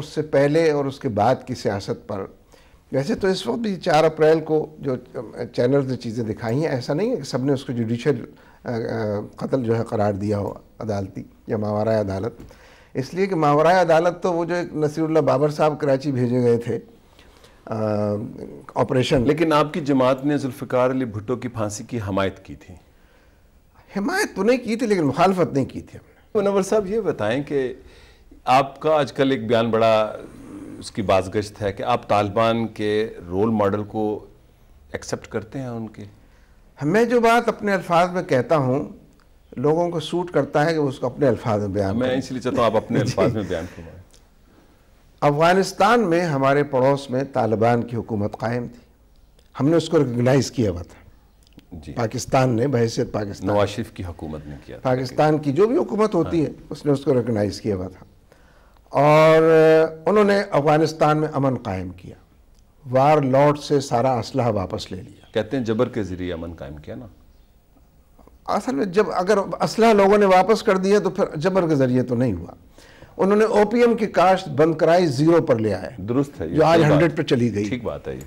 उससे पहले और उसके बाद की सियासत पर वैसे तो इस वक्त भी चार अप्रैल को जो चैनल्स ने चीज़ें दिखाई हैं ऐसा नहीं है कि सब ने उसको जुडिशल कत्ल जो है करार दिया हो अदालती या मावरा अदालत इसलिए कि मावरा अदालत तो वो जो एक नसीरुल्ला बाबर साहब कराची भेजे गए थे ऑपरेशन लेकिन आपकी जमात ने जुल्फ़िकार अली भुट्टो की फांसी की हमायत की थी हमायत तो नहीं की थी लेकिन मुखालफत नहीं की थी मुनवर साहब ये बताएं कि आपका आजकल एक बयान बड़ा उसकी बाजगश्त है कि आप तालिबान के रोल मॉडल को एक्सेप्ट करते हैं उनके मैं जो बात अपने अल्फाज में कहता हूँ लोगों को सूट करता है कि वो उसको अपने अल्फाज में बयान मैं इसलिए चाहता हूँ आप अपने अल्फाज में बयान करवाएं अफ़गानिस्तान में हमारे पड़ोस में तालिबान की हुकूमत कायम थी हमने उसको रिकगनाइज़ किया हुआ था पाकिस्तान ने बहसीत पाकिस्तान नवाज शरीफ की हुकूमत ने किया पाकिस्तान की जो भी हुकूमत हाँ। होती हाँ। है उसने उसको रिकगनाइज़ किया हुआ था और उन्होंने अफ़गानिस्तान में अमन कायम किया वार लॉर्ड से सारा असलहा वापस ले लिया कहते हैं जबर के ज़रिए अमन कायम किया ना असल में जब अगर असलहा लोगों ने वापस कर दिया तो फिर जबर के ज़रिए तो नहीं हुआ उन्होंने ओपीएम की काश्त बंद कराई ज़ीरो पर ले आए दुरुस्त है जो आज हंड्रेड पर चली गई ठीक बात है ये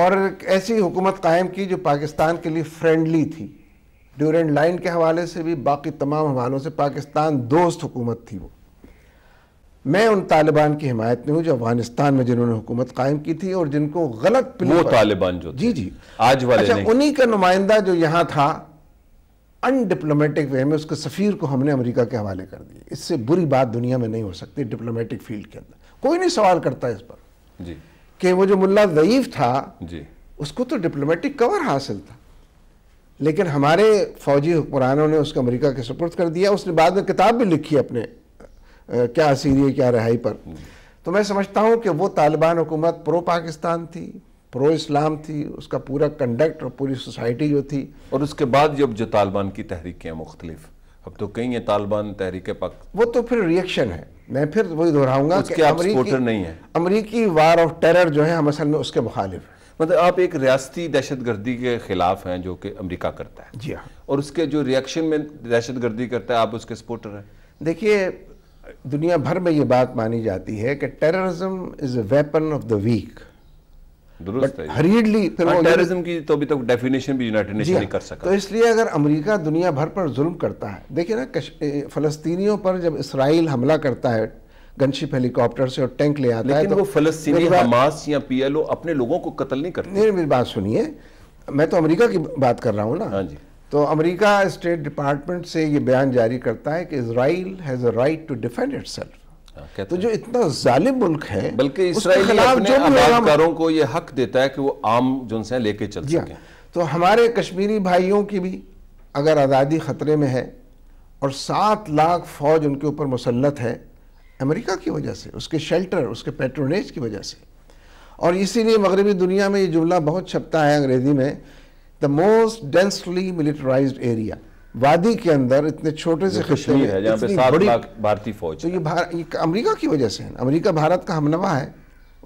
और ऐसी हुकूमत कायम की जो पाकिस्तान के लिए फ्रेंडली थी ड्यूरेंट लाइन के हवाले से भी बाकी तमाम हवालों से पाकिस्तान दोस्त हुकूमत थी वो मैं उन तालिबान की हिमायत में हूँ जो अफगानिस्तान में जिन्होंने हुकूमत कायम की थी और जिनको गलत वो तालिबान जो जी जी आज वाले अच्छा उन्हीं का नुमाइंदा जो यहाँ था अनडिप्लोमेटिक वे में उसके सफ़ीर को हमने अमेरिका के हवाले कर दिया इससे बुरी बात दुनिया में नहीं हो सकती डिप्लोमेटिक फील्ड के अंदर कोई नहीं सवाल करता इस पर जी कि वो जो मुल्ला ज़यीफ था जी उसको तो डिप्लोमेटिक कवर हासिल था लेकिन हमारे फौजी हुक्मरानों ने उसको अमेरिका के सपोर्ट कर दिया उसने बाद में किताब भी लिखी अपने आ, क्या असीरी क्या रहाई पर तो मैं समझता हूँ कि वो तालिबान हुकूमत प्रो पाकिस्तान थी प्रो इस्लाम थी उसका पूरा कंडक्ट और पूरी सोसाइटी जो थी और उसके बाद जब जो तालिबान की तहरीकें मुख्तलिफ अब तो कहीं है तालिबान तहरीक पक वो तो फिर रिएक्शन है मैं फिर वही दोहराऊंगा कि अमरीकी नहीं है अमरीकी वार ऑफ टेरर जो है हम असल में उसके मुखालिफ है मतलब आप एक रियाती दहशत गर्दी के ख़िलाफ़ हैं जो कि अमरीका करता है जी हाँ और उसके जो रिएक्शन में दहशत गर्दी करता है आप उसके सपोर्टर हैं देखिए दुनिया भर में ये बात मानी जाती है कि terrorism is a weapon of the weak हरीडली फिर टेररिज्म की तो अभी तक तो डेफिनेशन भी यूनाइटेड नेशन नहीं हाँ। कर सका तो इसलिए अगर अमेरिका दुनिया भर पर जुल्म करता है देखिए ना फलस्तीनियों पर जब इसराइल हमला करता है गनशिप हेलीकॉप्टर से और टैंक ले आता लेकिन है तो फलस्तीनी हमास या पीएलओ अपने लोगों को कत्ल नहीं करते नहीं मेरी बात सुनिए मैं तो अमेरिका की बात कर रहा हूँ ना हाँ जी तो अमेरिका स्टेट डिपार्टमेंट से ये बयान जारी करता है कि Israel has a right to defend itself हाँ, तो जो इतना जालिम मुल्क है बल्कि इसराइलों को यह हक देता है कि वो आम जुन लेके चल हाँ। सकें तो हमारे कश्मीरी भाइयों की भी अगर आज़ादी ख़तरे में है और सात लाख फ़ौज उनके ऊपर मुसलत है अमेरिका की वजह से उसके शेल्टर उसके पेट्रोनेज की वजह से और इसीलिए मगरबी दुनिया में ये जुमला बहुत छपता है अंग्रेज़ी में the most densely militarise area वादी के अंदर इतने छोटे से कश्मीर है जहाँ पे सात लाख भारतीय फौज तो ये भार अमेरिका की वजह से है अमेरिका भारत का हमनवा है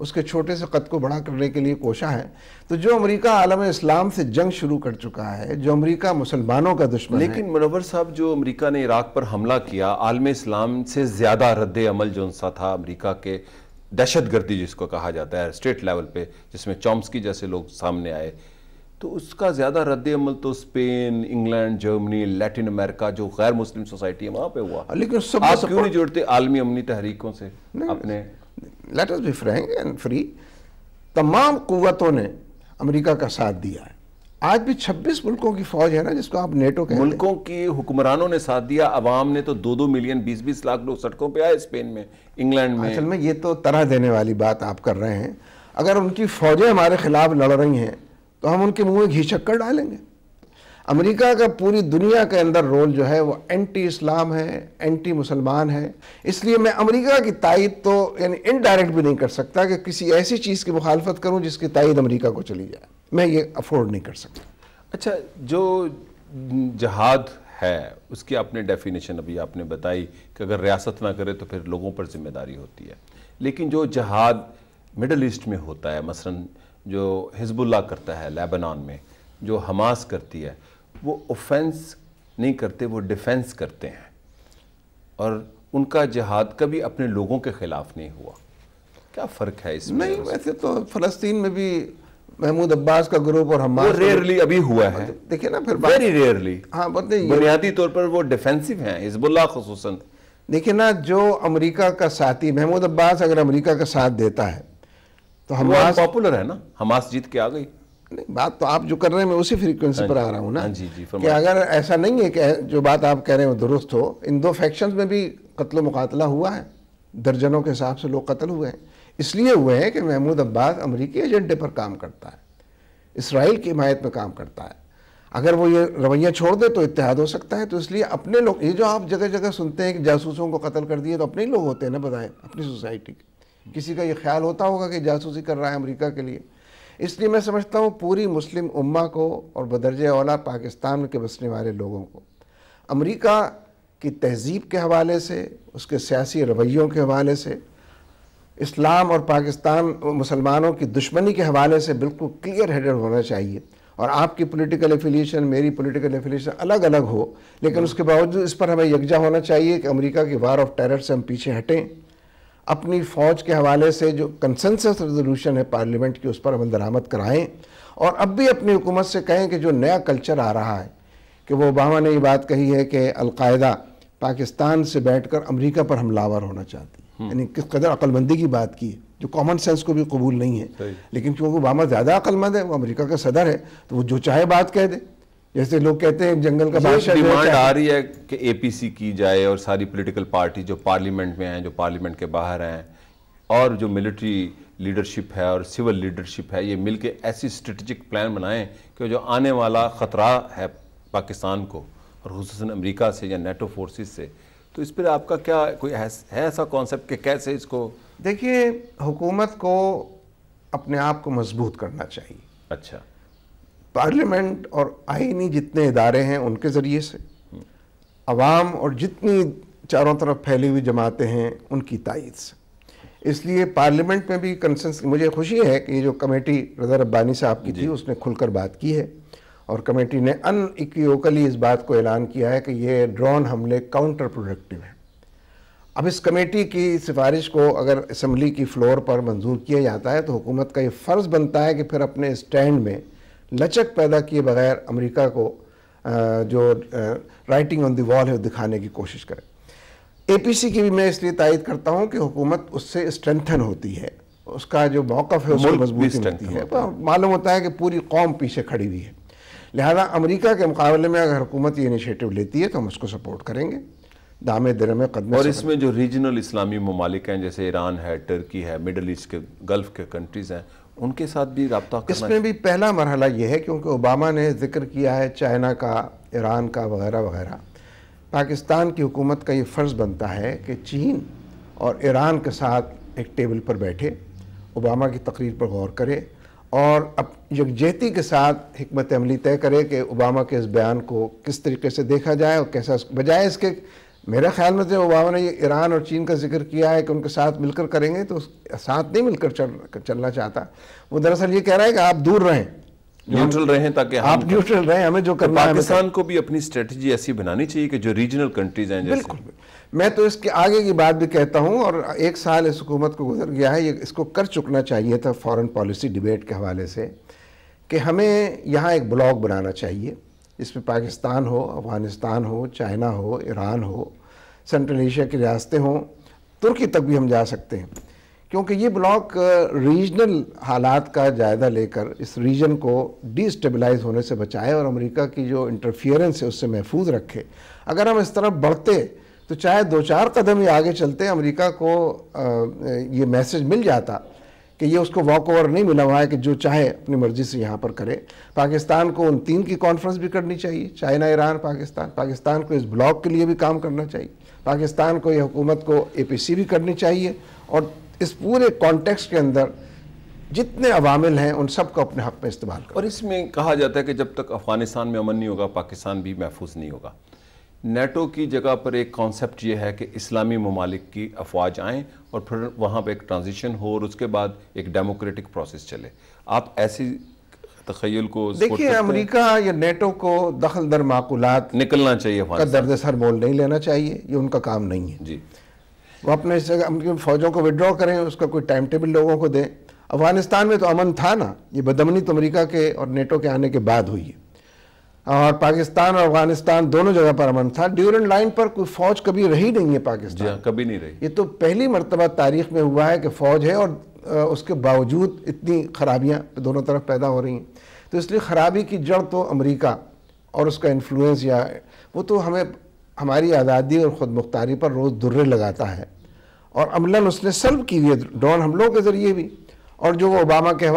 उसके छोटे से कद को बड़ा करने के लिए कोशा है तो जो अमेरिका आलम इस्लाम से जंग शुरू कर चुका है जो अमेरिका मुसलमानों का दुश्मन है लेकिन मनवर साहब जो अमेरिका ने इराक पर हमला किया आलम इस्लाम से ज़्यादा रद्द अमल जो सा था अमेरिका के दहशत गर्दी जिसको कहा जाता है स्टेट लेवल पे जिसमें चॉम्स्की जैसे लोग सामने आए तो उसका ज़्यादा रद्द अमल तो Spain England Germany Latin America जो गैर मुस्लिम सोसाइटी है वहाँ पे हुआ हाँ, लेकिन सब आप क्यों नहीं जुड़ते आलमी अमनी तहरीकों से अपने let us be frank and free तमाम कुतों ने अमेरिका का साथ दिया है आज भी 26 मुल्कों की फौज है ना जिसको आप नेटो कहते मुल्कों के हुक्मरानों ने साथ दिया अवाम ने तो दो दो मिलियन बीस बीस लाख लोग सड़कों पर आए स्पेन में इंग्लैंड में असल में ये तो तरह देने वाली बात आप कर रहे हैं अगर उनकी फौजें हमारे खिलाफ लड़ रही हैं तो हम उनके मुंह में घी शक्कर डालेंगे अमेरिका का पूरी दुनिया के अंदर रोल जो है वो एंटी इस्लाम है एंटी मुसलमान है इसलिए मैं अमेरिका की तायद तो यानी इनडायरेक्ट भी नहीं कर सकता कि किसी ऐसी चीज़ की मुखालफत करूं जिसकी तायद अमेरिका को चली जाए मैं ये अफोर्ड नहीं कर सकता अच्छा जो जहाद है उसकी आपने डेफिनेशन अभी आपने बताई कि अगर रियासत ना करे तो फिर लोगों पर जिम्मेदारी होती है लेकिन जो जहाद मिडल ईस्ट में होता है मसलन जो हिजबुल्ला करता है लेबनान में जो हमास करती है वो ऑफेंस नहीं करते वो डिफेंस करते हैं और उनका जहाद कभी अपने लोगों के ख़िलाफ़ नहीं हुआ क्या फ़र्क है इसमें नहीं वैसे तो फ़लस्तीन में भी महमूद अब्बास का ग्रुप और हमारा रेयरली अभी हुआ है देखिए ना फिर वेरी रेयरली हाँ बोलते बुनियादी तौर पर वो डिफेंसिव हैं हिजबुल्ला खसूस देखिए ना जो अमेरिका का साथी महमूद अब्बास अगर अमेरिका का साथ देता है तो हमास पॉपुलर है ना हमास जीत के आ गई नहीं बात तो आप जो कर रहे हैं मैं उसी फ्रीक्वेंसी हाँ पर आ रहा हूँ ना हाँ जी जी कि अगर ऐसा नहीं है कि जो बात आप कह रहे हो दुरुस्त हो इन दो फैक्शंस में भी कत्ल मुकातला हुआ है दर्जनों के हिसाब से लोग कत्ल हुए हैं इसलिए हुए हैं कि महमूद अब्बास अमरीकी एजेंडे पर काम करता है इसराइल की हिमायत में काम करता है अगर वो ये रवैया छोड़ दे तो इतिहाद हो सकता है तो इसलिए अपने लोग ये जो आप जगह जगह सुनते हैं कि जासूसों को कत्ल कर दिए तो अपने ही लोग होते हैं ना बताएं अपनी सोसाइटी के किसी का ये ख्याल होता होगा कि जासूसी कर रहा है अमेरिका के लिए इसलिए मैं समझता हूँ पूरी मुस्लिम उम्मा को और बदरज अला पाकिस्तान के बसने वाले लोगों को अमेरिका की तहजीब के हवाले से उसके सियासी रवैयों के हवाले से इस्लाम और पाकिस्तान मुसलमानों की दुश्मनी के हवाले से बिल्कुल क्लियर हेडेड होना चाहिए और आपकी पॉलिटिकल एफिलिएशन मेरी पॉलिटिकल एफिलिएशन अलग अलग हो लेकिन उसके बावजूद इस पर हमें यकजा होना चाहिए कि अमेरिका की वार ऑफ टेरर से हम पीछे हटें अपनी फ़ौज के हवाले से जो कंसेंसस रेजोल्यूशन है पार्लियामेंट की उस पर अमल दरामद कराएँ और अब भी अपनी हुकूमत से कहें कि जो नया कल्चर आ रहा है कि वो ओबामा ने ये बात कही है कि अलकायदा पाकिस्तान से बैठ कर अमरीका पर हमलावर होना चाहती है हम्म। यानी किस कदर अक्लमंदी की बात की है जो कॉमन सेंस को भी कबूल नहीं है लेकिन क्योंकि ओबामा ज़्यादा अक्लमंद है वो अमरीका का सदर है तो वो जो चाहे बात कह दे जैसे लोग कहते हैं जंगल का बादशाह डिमांड आ रही है कि एपीसी की जाए और सारी पॉलिटिकल पार्टी जो पार्लियामेंट में हैं जो पार्लियामेंट के बाहर हैं और जो मिलिट्री लीडरशिप है और सिविल लीडरशिप है ये मिलके ऐसी स्ट्रेटजिक प्लान बनाएं कि जो आने वाला ख़तरा है पाकिस्तान को और खूस अमरीका से या नेटो फोर्सेस से तो इस पर आपका क्या कोई है, है ऐसा कॉन्सेप्ट कि कैसे इसको देखिए हुकूमत को अपने आप को मजबूत करना चाहिए अच्छा पार्लियामेंट और आइनी जितने इदारे हैं उनके ज़रिए से आवाम और जितनी चारों तरफ फैली हुई जमातें हैं उनकी तइद से इसलिए पार्लियामेंट में भी कंसेंस मुझे खुशी है कि ये जो कमेटी रजा रब्बानी साहब की थी उसने खुलकर बात की है और कमेटी ने अन अनइक्योकली इस बात को ऐलान किया है कि ये ड्रोन हमले काउंटर प्रोडक्टिव हैं अब इस कमेटी की सिफारिश को अगर इसम्बली की फ्लोर पर मंजूर किया जाता है तो हुकूमत का ये फ़र्ज़ बनता है कि फिर अपने स्टैंड में लचक पैदा किए बगैर अमेरिका को जो राइटिंग ऑन द वॉल है दिखाने की कोशिश करें एपीसी की भी मैं इसलिए तायद करता हूँ कि हुकूमत उससे स्ट्रेंथन होती है उसका जो मौक़ है उसको मजबूती मिलती है मालूम होता है कि पूरी कौम पीछे खड़ी हुई है लिहाजा अमेरिका के मुकाबले में अगर हुकूमत ये इनिशिएटिव लेती है तो हम उसको सपोर्ट करेंगे दामे दर में कदम और इसमें जो रीजनल इस्लामी ममालिक हैं जैसे ईरान है टर्की है मिडल ईस्ट के गल्फ़ के कंट्रीज़ हैं उनके साथ भी रबता इसमें भी पहला मरहला ये है क्योंकि ओबामा ने जिक्र किया है चाइना का ईरान का वगैरह वगैरह पाकिस्तान की हुकूमत का ये फ़र्ज़ बनता है कि चीन और ईरान के साथ एक टेबल पर बैठे ओबामा की तकरीर पर गौर करे और अब यकजहती के साथ हमत अमली तय करे कि ओबामा के इस बयान को किस तरीके से देखा जाए और कैसा बजाय इसके मेरा ख्याल में तो जब ओबामा ने ईरान और चीन का जिक्र किया है कि उनके साथ मिलकर करेंगे तो साथ नहीं मिलकर चल चलना चाहता वो दरअसल ये कह रहा है कि आप दूर रहें न्यूट्रल रहें ताकि आप न्यूट्रल रहें हमें जो तो करना तो पाकिस्तान को भी अपनी स्ट्रेटजी ऐसी बनानी चाहिए कि जो रीजनल कंट्रीज हैं बिल्कुल मैं तो इसके आगे की बात भी कहता हूँ और एक साल इस हुकूमत को गुजर गया है ये इसको कर चुकना चाहिए था फॉरन पॉलिसी डिबेट के हवाले से कि हमें यहाँ एक ब्लॉक बनाना चाहिए इसमें पाकिस्तान हो अफ़गानिस्तान हो चाइना हो ईरान हो सेंट्रल एशिया की रास्ते हों तुर्की तक भी हम जा सकते हैं क्योंकि ये ब्लॉक रीजनल हालात का जायज़ा लेकर इस रीजन को डिस्टेबलाइज होने से बचाए और अमेरिका की जो इंटरफियरेंस है उससे महफूज रखे अगर हम इस तरफ बढ़ते तो चाहे दो चार कदम ही आगे चलते अमेरिका को ये मैसेज मिल जाता कि ये उसको वॉक ओवर नहीं मिला हुआ है कि जो चाहे अपनी मर्ज़ी से यहाँ पर करे पाकिस्तान को उन तीन की कॉन्फ्रेंस भी करनी चाहिए चाइना ईरान पाकिस्तान पाकिस्तान को इस ब्लॉक के लिए भी काम करना चाहिए पाकिस्तान को ये हुकूमत को ए पी सी भी करनी चाहिए और इस पूरे कॉन्टेक्स्ट के अंदर जितने अवामिल हैं उन सब को अपने हक में इस्तेमाल कर और इसमें कहा जाता है कि जब तक अफ़गानिस्तान में अमन नहीं होगा पाकिस्तान भी महफूज नहीं होगा नेटो की जगह पर एक कॉन्सेप्ट यह है कि इस्लामी ममालिक की अफवाज आएँ और फिर वहाँ पर एक ट्रांजिशन हो और उसके बाद एक डेमोक्रेटिक प्रोसेस चले आप ऐसी तखयल को देखिए अमेरिका या नेटो को दखल दर माकूलत निकलना चाहिए का दर्द सर मोल नहीं लेना चाहिए ये उनका काम नहीं है जी वो अपने फ़ौजों को विड्रॉ करें उसका कोई टाइम टेबल लोगों को दें अफ़गानिस्तान में तो अमन था ना ये बदमनी तो अमरीका के और नेटो के आने के बाद हुई है और पाकिस्तान और अफगानिस्तान दोनों जगह पर अमन था ड्यूरन लाइन पर कोई फौज कभी रही नहीं है हाँ, पाकिस्तान कभी नहीं रही ये तो पहली मरतबा तारीख में हुआ है कि फौज है और उसके बावजूद इतनी खराबियाँ दोनों तरफ पैदा हो रही हैं तो इसलिए ख़राबी की जड़ तो अमरीका और उसका इन्फ्लुएंस या वो तो हमें हमारी आज़ादी और ख़ुद मुख्तारी पर रोज़ दुर्रे लगाता है और अमला उसने सल्व की हुई है ड्रोन हमलों के ज़रिए भी और जो वो ओबामा के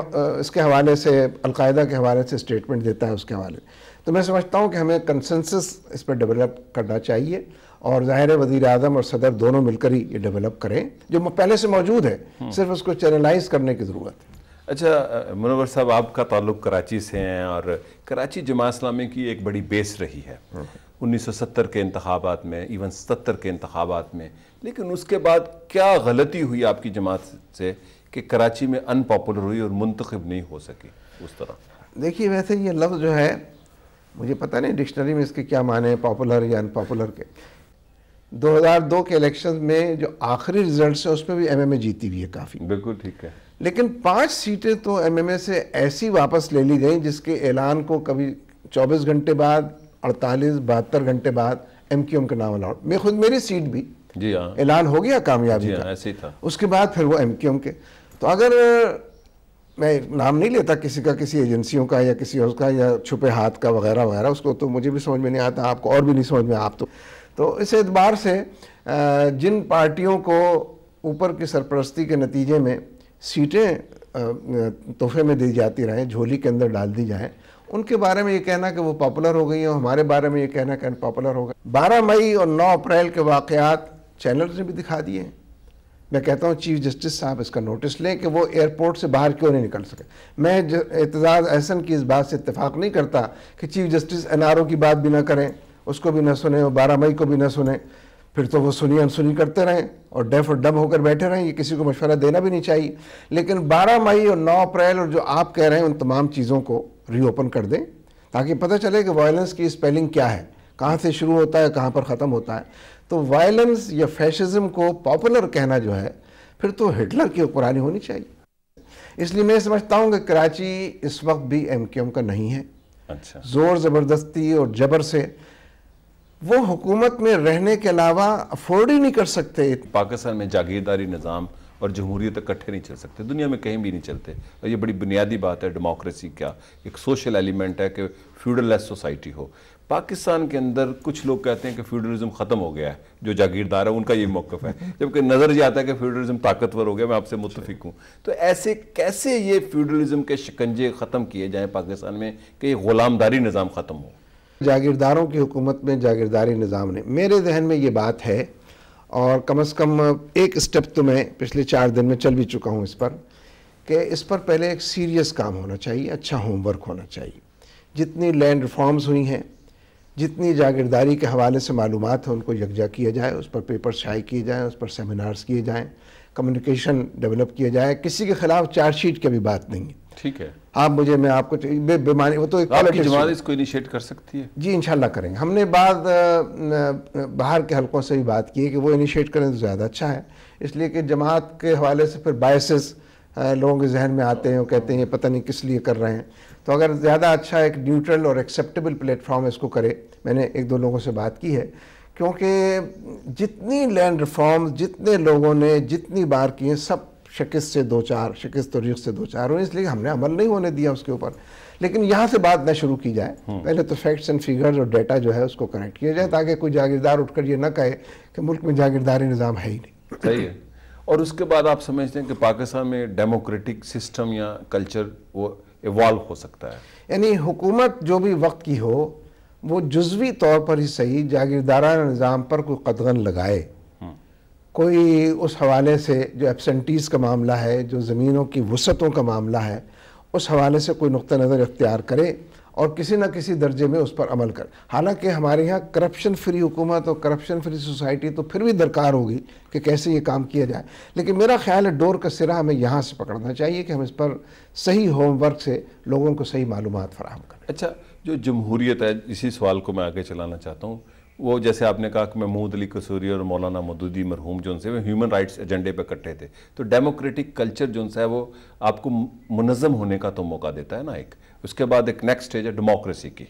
इसके हवाले से अलकायदा के हवाले से स्टेटमेंट देता है उसके हवाले तो मैं समझता हूँ कि हमें कंसेंसस इस पर डेवलप करना चाहिए और ज़ाहिर वजीर अजम और सदर दोनों मिलकर ही ये डेवलप करें जो पहले से मौजूद है हम्म। सिर्फ उसको चैनलाइज करने की ज़रूरत है अच्छा मुनवर साहब आपका ताल्लुक कराची से हैं और कराची जमात इस्लामी की एक बड़ी बेस रही है 1970 हम्म। के इंतबात में इवन 77 के इंतबात में लेकिन उसके बाद क्या गलती हुई आपकी जमात से कि कराची में अनपॉपुलर हुई और मुंतखब नहीं हो सकी उस तरह देखिए वैसे ये लफ्ज़ जो है मुझे पता नहीं डिक्शनरी में इसके क्या माने पॉपुलर या अनपॉपुलर के 2002 के इलेक्शन में जो आखिरी रिजल्ट है उसमें भी एमएमए जीती हुई है काफ़ी बिल्कुल ठीक है लेकिन पांच सीटें तो एमएमए से ऐसी वापस ले ली गई जिसके ऐलान को कभी 24 घंटे बाद 48 बहत्तर घंटे बाद एम क्यू एम का नाम अलाउड मैं खुद मेरी सीट भी जी हाँ ऐलान हो गया कामयाबी का हाँ, ऐसे था उसके बाद फिर वो एम क्यू एम के तो अगर मैं नाम नहीं लेता किसी का किसी एजेंसियों का या किसी और का या छुपे हाथ का वगैरह वगैरह उसको तो मुझे भी समझ में नहीं आता आपको और भी नहीं समझ में आप तो तो इस एतबार से जिन पार्टियों को ऊपर की सरपरस्ती के नतीजे में सीटें तोहफे में दी जाती रहें झोली के अंदर डाल दी जाएँ उनके बारे में ये कहना कि वो पॉपुलर हो गई हैं हमारे बारे में ये कहना कि पॉपुलर हो गए बारह मई और नौ अप्रैल के वाक़ात चैनल्स ने भी दिखा दिए मैं कहता हूँ चीफ जस्टिस साहब इसका नोटिस लें कि वो एयरपोर्ट से बाहर क्यों नहीं निकल सके मैं एतजाज़ अहसन की इस बात से इतफाक़ नहीं करता कि चीफ जस्टिस एन की बात भी ना करें उसको भी ना सुने और बारह मई को भी ना सुने फिर तो वो सुनी अनसुनी करते रहें और डेफ और डब होकर बैठे रहें ये किसी को मशवरा देना भी नहीं चाहिए लेकिन 12 मई और 9 अप्रैल और जो आप कह रहे हैं उन तमाम चीज़ों को रीओपन कर दें ताकि पता चले कि वायलेंस की स्पेलिंग क्या है कहाँ से शुरू होता है कहाँ पर ख़त्म होता है तो वायलेंस या फैशिज़म को पॉपुलर कहना जो है फिर तो हिटलर की पुरानी होनी चाहिए इसलिए मैं समझता हूँ कि कराची इस वक्त भी एम का नहीं है अच्छा जोर ज़बरदस्ती और जबर से वो हुकूमत में रहने के अलावा अफोर्ड ही नहीं कर सकते पाकिस्तान में जागीरदारी निज़ाम और जमहूरियत इकट्ठे नहीं चल सकते दुनिया में कहीं भी नहीं चलते और ये बड़ी बुनियादी बात है डेमोक्रेसी क्या एक सोशल एलिमेंट है कि फ्यूडलेस सोसाइटी हो पाकिस्तान के अंदर कुछ लोग कहते हैं कि फ्यूडरिज्म ख़त्म हो गया है जो जागीरदार है उनका ये मौकफ है जबकि नज़र ये आता है कि फ्यूडरिज्म ताकतवर हो गया मैं आपसे मुतफिक हूँ तो ऐसे कैसे ये फ्यूडरिज्म के शिकंजे ख़त्म किए जाएँ पाकिस्तान में कि ये ग़ुलामदारी निज़ाम ख़त्म हो जागीरदारों की हुकूमत में जागीरदारी निज़ाम ने मेरे जहन में ये बात है और कम अज़ कम एक स्टेप तो मैं पिछले चार दिन में चल भी चुका हूँ इस पर कि इस पर पहले एक सीरियस काम होना चाहिए अच्छा होमवर्क होना चाहिए जितनी लैंड रिफॉर्म्स हुई हैं जितनी जागीरदारी के हवाले से मालूम है उनको यकजा किया जाए उस पर पेपर शाई किए जाएँ उस पर सेमिनार्स किए जाएँ कम्युनिकेशन डेवलप किया जाए किसी के ख़िलाफ़ चार्जशीट की भी बात नहीं है ठीक है आप मुझे मैं आपको बीमारी वो तो एक आपकी जमात इसको इनिशिएट कर सकती है जी इंशाल्लाह करेंगे हमने बाद बाहर के हलकों से भी बात की है कि वो इनिशिएट करें तो ज़्यादा अच्छा है इसलिए कि जमात के हवाले से फिर बायसेस लोगों के जहन में आते हैं और कहते हैं ये पता नहीं किस लिए कर रहे हैं तो अगर ज़्यादा अच्छा एक न्यूट्रल और एक्सेप्टेबल प्लेटफॉर्म इसको करे मैंने एक दो लोगों से बात की है क्योंकि जितनी लैंड रिफॉर्म जितने लोगों ने जितनी बार किए सब शिकस्त से दो चार शिकस्त तरीक से दो चार हुए इसलिए हमने अमल नहीं होने दिया उसके ऊपर लेकिन यहाँ से बात ना शुरू की जाए हम्म। पहले तो फैक्ट्स एंड फिगर्स और डेटा जो है उसको कनेक्ट किया जाए ताकि कोई जागीरदार उठकर ये ना कहे कि मुल्क में जागीरदारी निज़ाम है ही नहीं सही है और उसके बाद आप समझते हैं कि पाकिस्तान में डेमोक्रेटिक सिस्टम या कल्चर वो इवॉल्व हो सकता है यानी हुकूमत जो भी वक्त की हो वो जजवी तौर पर ही सही जागीरदारा निज़ाम पर कोई कदगन लगाए कोई उस हवाले से जो एबसेंटीज़ का मामला है जो ज़मीनों की वसतों का मामला है उस हवाले से कोई नुक़ नज़र इख्तियार करे और किसी न किसी दर्जे में उस पर अमल कर हालांकि हमारे यहाँ करप्शन फ्री हुकूमत और करप्शन फ्री सोसाइटी तो फिर भी दरकार होगी कि कैसे ये काम किया जाए लेकिन मेरा ख्याल है डोर का सिरा हमें यहाँ से पकड़ना चाहिए कि हम इस पर सही होमवर्क से लोगों को सही मालूम फराहम करें अच्छा जो जमहूरीत है इसी सवाल को मैं आगे चलाना चाहता हूँ वो जैसे आपने कहा कि महमूद अली कसूरी और मौलाना मदूदी मरहूम जो उनसे ह्यूमन राइट्स एजेंडे पर इकट्ठे थे तो डेमोक्रेटिक कल्चर जो है वो आपको मुनज़म होने का तो मौका देता है ना एक उसके बाद एक नेक्स्ट स्टेज है डेमोक्रेसी की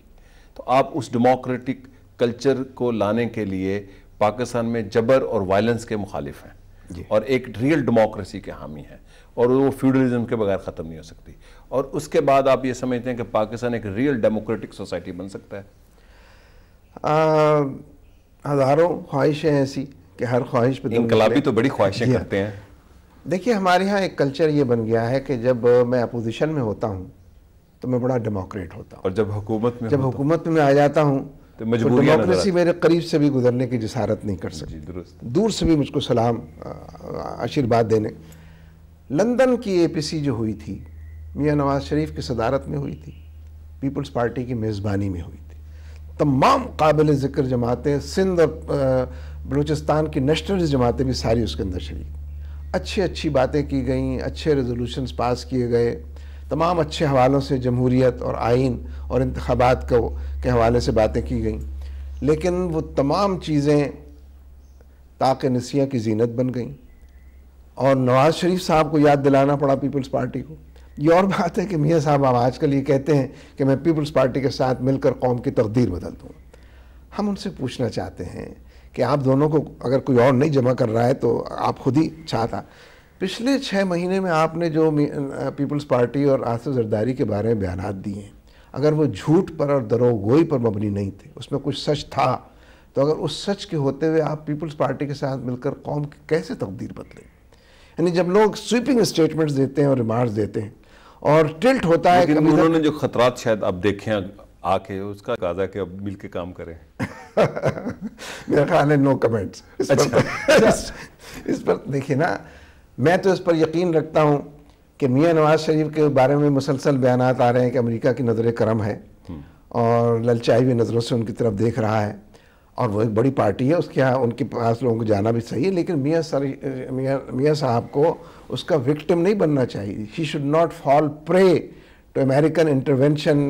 तो आप उस डेमोक्रेटिक कल्चर को लाने के लिए पाकिस्तान में जबर और वायलेंस के मुखालिफ हैं और एक रियल डेमोक्रेसी के हामी हैं और वो फ्यूडलिज्म के बगैर ख़त्म नहीं हो सकती और उसके बाद आप ये समझते हैं कि पाकिस्तान एक रियल डेमोक्रेटिक सोसाइटी बन सकता है हज़ारों ख्वाहिशें ऐसी कि हर ख्वाहिश पर इनकलाबी तो बड़ी ख्वाहिशें हाँ। करते हैं देखिए हमारे यहाँ एक कल्चर ये बन गया है कि जब मैं अपोजिशन में होता हूँ तो मैं बड़ा डेमोक्रेट होता हूँ और जब हुकूमत में जब हुकूमत में आ जाता हूँ तो डेमोक्रेसी तो मेरे करीब से भी गुजरने की जसारत नहीं कर सकती दूर से भी मुझको सलाम आशीर्वाद देने लंदन की सी जो हुई थी मियाँ नवाज शरीफ की सदारत में हुई थी पीपल्स पार्टी की मेज़बानी में हुई थी तमाम काबिल ज़िक्र जमातें सिंध और बलूचिस्तान की नेशनल जमातें भी सारी उसके अंदर शरीक अच्छी अच्छी बातें की गई अच्छे रेजोलूशन पास किए गए तमाम अच्छे हवालों से जमहूरीत और आइन और इंतबात को के हवाले से बातें की गई लेकिन वो तमाम चीज़ें ताक नसिया की जीनत बन गई और नवाज़ शरीफ साहब को याद दिलाना पड़ा पीपल्स पार्टी को ये और बात है कि मियाँ साहब आप आजकल ये कहते हैं कि मैं पीपल्स पार्टी के साथ मिलकर कौम की तकदीर बदल दूँ हम उनसे पूछना चाहते हैं कि आप दोनों को अगर कोई और नहीं जमा कर रहा है तो आप खुद ही चाहता पिछले छः महीने में आपने जो पीपल्स पार्टी और आसिफ जरदारी के बारे में बयान दिए हैं अगर वो झूठ पर और दरोगोई पर मबनी नहीं थे उसमें कुछ सच था तो अगर उस सच के होते हुए आप पीपल्स पार्टी के साथ मिलकर कौम की कैसे तकदीर बदलें यानी जब लोग स्वीपिंग स्टेटमेंट्स देते हैं और रिमार्क्स देते हैं और टिल्ट होता है कभी उन्होंने जो खतरात शायद आप हैं आके उसका काजा के अब मिल के काम करें मेरा ख्याल है नो कमेंट्स इस पर अच्छा। इस पर देखिए ना मैं तो इस पर यकीन रखता हूँ कि मियाँ नवाज शरीफ के बारे में मुसलसल बयान आ रहे हैं कि अमरीका की नज़र करम है हम्म। और ललचाई हुई नज़रों से उनकी तरफ देख रहा है और वो एक बड़ी पार्टी है उसके यहाँ उनके पास लोगों को जाना भी सही है लेकिन मियाँ सर मियाँ मियाँ साहब को उसका विक्टिम नहीं बनना चाहिए he should not fall prey to American intervention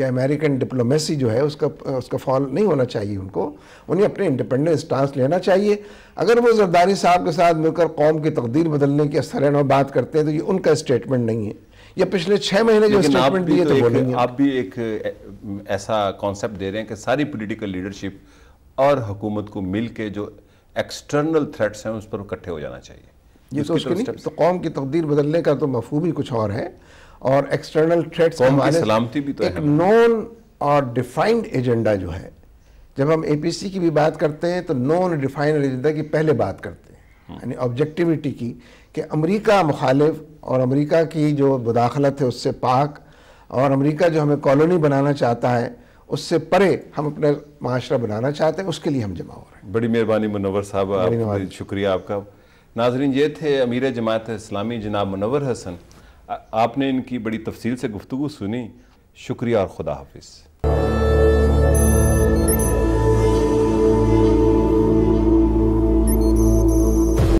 या अमेरिकन डिप्लोमेसी जो है उसका उसका फॉल नहीं होना चाहिए उनको उन्हें अपने इंडिपेंडेंस स्टांस लेना चाहिए अगर वो जरदारी साहब के साथ मिलकर कौम की तकदीर बदलने की असर बात करते हैं तो ये उनका स्टेटमेंट नहीं है या पिछले छः महीने जो स्टेटमेंट दिए तो, तो, तो बोलेंगे आप भी एक ऐसा कॉन्सेप्ट दे रहे हैं कि सारी पोलिटिकल लीडरशिप और हुकूमत को मिल के जो एक्सटर्नल थ्रेट्स हैं उस पर इकट्ठे हो जाना चाहिए ये तो उसके नहीं तो कौम की तकदीर बदलने का तो मफहूम ही कुछ और है और एक्सटर्नल थ्रेट्स हमारे सलामती भी तो एक नॉन और डिफाइंड एजेंडा जो है जब हम एपीसी की भी बात करते हैं तो नॉन डिफाइंड एजेंडा की पहले बात करते हैं हम्म। यानी ऑब्जेक्टिविटी की कि अमेरिका मुखालिफ और अमेरिका की जो मुदाखलत है उससे पाक और अमेरिका जो हमें कॉलोनी बनाना चाहता है उससे परे हम अपना माशरा बनाना चाहते हैं उसके लिए हम जमा हो रहे हैं बड़ी मेहरबानी मुनवर साहब शुक्रिया आपका नाजरीन ये थे अमीर जमात इस्लामी जनाब मुनवर हसन आपने इनकी बड़ी तफसील से गुफ्तु सुनी शुक्रिया और खुदा हाफिज़